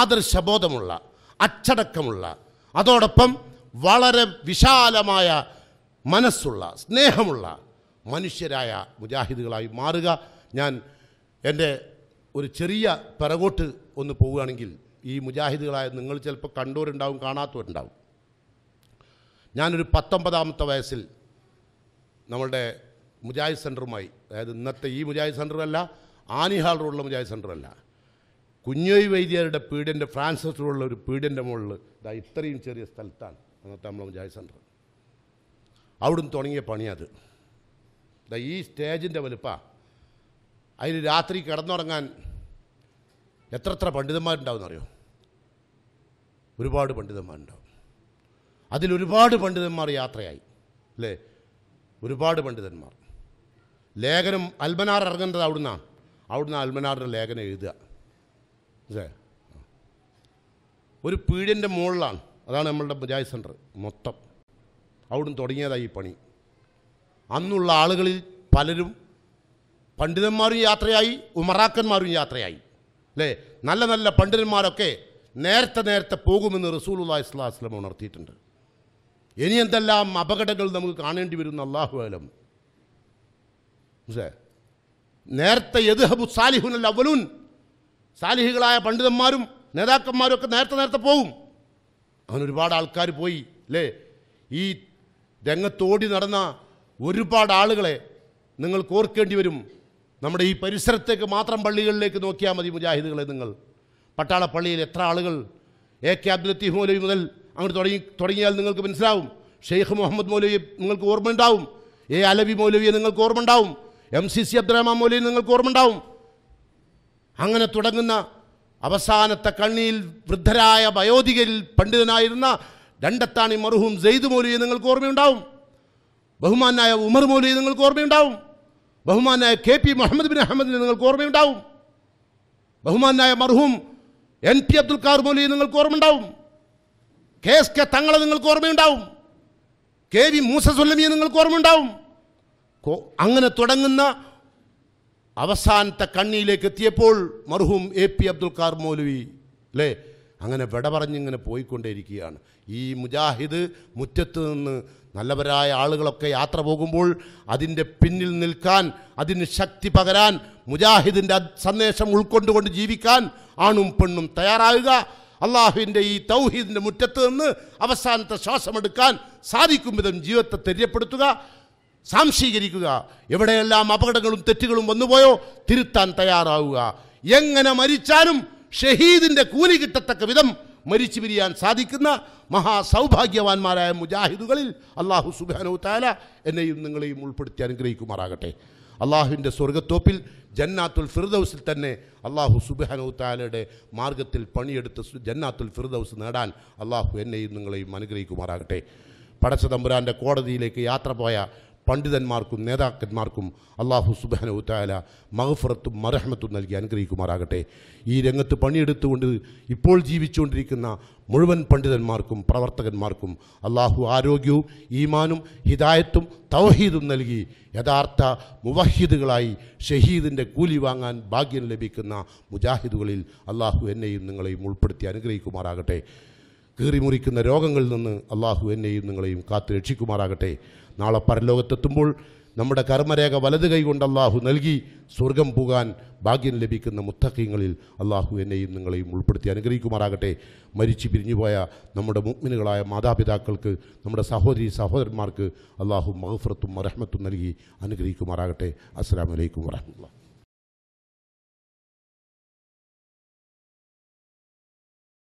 ആദർശബോധമുള്ള അച്ചടക്കമുള്ള അതോടൊപ്പം വളരെ വിശാലമായ മനസ്സുള്ള സ്നേഹമുള്ള മനുഷ്യരായ മുജാഹിദുകളായി മാറുക ഞാൻ എൻ്റെ ഒരു ചെറിയ പിറകോട്ട് ഒന്ന് പോവുകയാണെങ്കിൽ ഈ മുജാഹിദുകളായ നിങ്ങൾ ചിലപ്പോൾ കണ്ടവരുണ്ടാവും കാണാത്തവരുണ്ടാവും ഞാനൊരു പത്തൊമ്പതാമത്തെ വയസ്സിൽ നമ്മളുടെ മുജാഹിദ് സെൻറ്ററുമായി അതായത് ഇന്നത്തെ ഈ മുജാഹിദ് സെൻറ്ററല്ല ആനിഹാൾ റോഡിലെ മുജാഹിദ് സെൻറ്ററല്ല കുഞ്ഞോയ് വൈദ്യരുടെ പീഡിൻ്റെ ഫ്രാൻസസിലുള്ള ഒരു പീഡൻ്റെ മുകളിൽ ഇതാ ഇത്രയും ചെറിയ സ്ഥലത്താണ് അന്നത്തെ നമ്മളെ ജായ് സെൻറ്റർ അവിടുന്ന് തുടങ്ങിയ പണിയത് ഇതാ ഈ സ്റ്റേജിൻ്റെ വലുപ്പ അതിൽ രാത്രി കിടന്നുറങ്ങാൻ എത്ര എത്ര പണ്ഡിതന്മാരുണ്ടാവും എന്നറിയോ ഒരുപാട് പണ്ഡിതന്മാരുണ്ടാവും അതിലൊരുപാട് പണ്ഡിതന്മാർ യാത്രയായി അല്ലേ ഒരുപാട് പണ്ഡിതന്മാർ ലേഖനം അൽബനാർ ഇറങ്ങേണ്ടത് അവിടുന്നാണ് അവിടുന്ന് അൽമനാറിൻ്റെ ലേഖനം എഴുതുക ഇതേ ഒരു പീടിൻ്റെ മുകളിലാണ് അതാണ് നമ്മളുടെ പഞ്ചായത്ത് സെൻറ്റർ മൊത്തം അവിടുന്ന് തുടങ്ങിയതായി ഈ പണി അന്നുള്ള ആളുകളിൽ പലരും പണ്ഡിതന്മാരും യാത്രയായി ഉമറാക്കന്മാരും യാത്രയായി അല്ലേ നല്ല നല്ല പണ്ഡിതന്മാരൊക്കെ നേരത്തെ നേരത്തെ പോകുമെന്ന് റസൂലുല്ലാ ഇസ്ലാസ്ലം ഉണർത്തിയിട്ടുണ്ട് ഇനി എന്തെല്ലാം അപകടങ്ങൾ നമുക്ക് കാണേണ്ടി വരുന്ന അള്ളാഹുലം നേരത്തെ യദ്ഹബു സാലിഹുനൽ അവലൂൻ സാലിഹികളായ പണ്ഡിതന്മാരും നേതാക്കന്മാരും ഒക്കെ നേരത്തെ നേരത്തെ പോകും അങ്ങനെ ഒരുപാട് ആൾക്കാർ പോയി അല്ലേ ഈ രംഗത്തോടി നടന്ന ഒരുപാട് ആളുകളെ നിങ്ങൾ ഓർക്കേണ്ടി വരും നമ്മുടെ ഈ പരിസരത്തേക്ക് മാത്രം പള്ളികളിലേക്ക് നോക്കിയാൽ മതി മുജാഹിദുകളെ നിങ്ങൾ പട്ടാള പള്ളിയിൽ എത്ര ആളുകൾ എ കെ അബ്ദുലത്തി മൗലവി മുതൽ അങ്ങോട്ട് തുടങ്ങി തുടങ്ങിയാൽ നിങ്ങൾക്ക് മനസ്സിലാവും ഷെയ്ഖ് മുഹമ്മദ് മൗലവിയെ നിങ്ങൾക്ക് ഓർമ്മ ഉണ്ടാവും എ അലബി മൗലവിയെ നിങ്ങൾക്ക് ഓർമ്മ ഉണ്ടാവും എം സി സി അബ്ദുറഹ്മാൻ മൗലവിയെ നിങ്ങൾക്ക് ഓർമ്മ ഉണ്ടാവും അങ്ങനെ തുടങ്ങുന്ന അവസാനത്തെ കണ്ണിയിൽ വൃദ്ധരായ വയോധികരിൽ പണ്ഡിതനായിരുന്ന രണ്ടത്താണി മറുഹും ജെയ്ദ് മൗലിയെ നിങ്ങൾക്ക് ഓർമ്മയുണ്ടാവും ബഹുമാനായ ഉമർ മൗലിയെ നിങ്ങൾക്ക് ഓർമ്മയുണ്ടാവും ബഹുമാനായ കെ പി മുഹമ്മദ് ബിൻ അഹമ്മദിനെ നിങ്ങൾക്ക് ഓർമ്മയുണ്ടാവും ബഹുമാനായ മർഹൂം എൻ പി അബ്ദുൽ കാർ മൗലിയെ നിങ്ങൾക്ക് ഓർമ്മയുണ്ടാവും കെ എസ് കെ തങ്ങളെ നിങ്ങൾക്ക് ഓർമ്മയുണ്ടാവും കെ വി മൂസ നിങ്ങൾക്ക് ഓർമ്മയുണ്ടാവും അങ്ങനെ തുടങ്ങുന്ന അവസാനത്തെ കണ്ണിയിലേക്ക് എത്തിയപ്പോൾ മർഹൂം എ പി അബ്ദുൽ കാർ മൗലവി അല്ലേ അങ്ങനെ വിട പറഞ്ഞിങ്ങനെ പോയിക്കൊണ്ടേയിരിക്കുകയാണ് ഈ മുജാഹിദ് മുറ്റത്ത് നിന്ന് നല്ലവരായ ആളുകളൊക്കെ യാത്ര പോകുമ്പോൾ അതിൻ്റെ പിന്നിൽ നിൽക്കാൻ അതിന് ശക്തി പകരാൻ മുജാഹിദിൻ്റെ സന്ദേശം ഉൾക്കൊണ്ടുകൊണ്ട് ജീവിക്കാൻ ആണും പെണ്ണും തയ്യാറാകുക അള്ളാഹുവിൻ്റെ ഈ തൗഹീദിൻ്റെ മുറ്റത്ത് നിന്ന് അവസാനത്തെ ശ്വാസമെടുക്കാൻ സാധിക്കും വിധം ജീവിതത്തെ തെര്യപ്പെടുത്തുക സാംശീകരിക്കുക എവിടെയെല്ലാം അപകടങ്ങളും തെറ്റുകളും വന്നുപോയോ തിരുത്താൻ തയ്യാറാവുക എങ്ങനെ മരിച്ചാലും ഷഹീദിൻ്റെ കൂലി കിട്ടത്തക്ക വിധം മരിച്ചു പിരിയാൻ സാധിക്കുന്ന മഹാസൗഭാഗ്യവാന്മാരായ മുജാഹിദുകളിൽ അള്ളാഹു സുബാനു താല എന്നെയും നിങ്ങളെയും ഉൾപ്പെടുത്തി അനുഗ്രഹിക്കുമാറാകട്ടെ അള്ളാഹുവിൻ്റെ സ്വർഗത്തോപ്പിൽ ജന്നാത്തുൽ ഫിർദൌസിൽ തന്നെ അള്ളാഹു സുബാനു താലയുടെ മാർഗത്തിൽ പണിയെടുത്ത് ജന്നാത്തുൽ ഫിർദൌസ് നേടാൻ അള്ളാഹു എന്നെയും നിങ്ങളെയും അനുഗ്രഹിക്കുമാറാകട്ടെ പടച്ചതമ്പുരാൻ്റെ കോടതിയിലേക്ക് യാത്ര പോയ പണ്ഡിതന്മാർക്കും നേതാക്കന്മാർക്കും അള്ളാഹു സുബാനവുത്തായാല മഹഫറത്തും മറഹമത്തും നൽകി അനുഗ്രഹിക്കുമാറാകട്ടെ ഈ രംഗത്ത് പണിയെടുത്തുകൊണ്ട് ഇപ്പോൾ ജീവിച്ചുകൊണ്ടിരിക്കുന്ന മുഴുവൻ പണ്ഡിതന്മാർക്കും പ്രവർത്തകന്മാർക്കും അള്ളാഹു ആരോഗ്യവും ഈമാനും ഹിദായത്തും തൗഹീദും നൽകി യഥാർത്ഥ മുവഹീദുകളായി ഷഹീദിൻ്റെ കൂലി വാങ്ങാൻ ഭാഗ്യം ലഭിക്കുന്ന മുജാഹിദുകളിൽ അള്ളാഹു എന്നെയും നിങ്ങളെയും ഉൾപ്പെടുത്തി അനുഗ്രഹിക്കുമാറാകട്ടെ കീറിമുറിക്കുന്ന രോഗങ്ങളിൽ നിന്ന് അള്ളാഹു എന്നെയും നിങ്ങളെയും കാത്തു രക്ഷിക്കുമാറാകട്ടെ നാളെ പരലോകത്തെത്തുമ്പോൾ നമ്മുടെ കർമ്മരേഖ വലത് കൈകൊണ്ട് അള്ളാഹു നൽകി സ്വർഗം പോകാൻ ഭാഗ്യം ലഭിക്കുന്ന മുത്തക്കീങ്ങളിൽ അള്ളാഹു എന്നെയും നിങ്ങളെയും ഉൾപ്പെടുത്തി അനുഗ്രഹിക്കുമാറാകട്ടെ മരിച്ചു പിരിഞ്ഞുപോയ നമ്മുടെ മുഗ്മിനുകളായ മാതാപിതാക്കൾക്ക് നമ്മുടെ സഹോദരി സഹോദരന്മാർക്ക് അള്ളാഹു മഹഫ്രത്തും മറഹ്മത്തും നൽകി അനുഗ്രഹിക്കുമാറാകട്ടെ അസ്സാം വലൈക്കും വരഹമുല്ല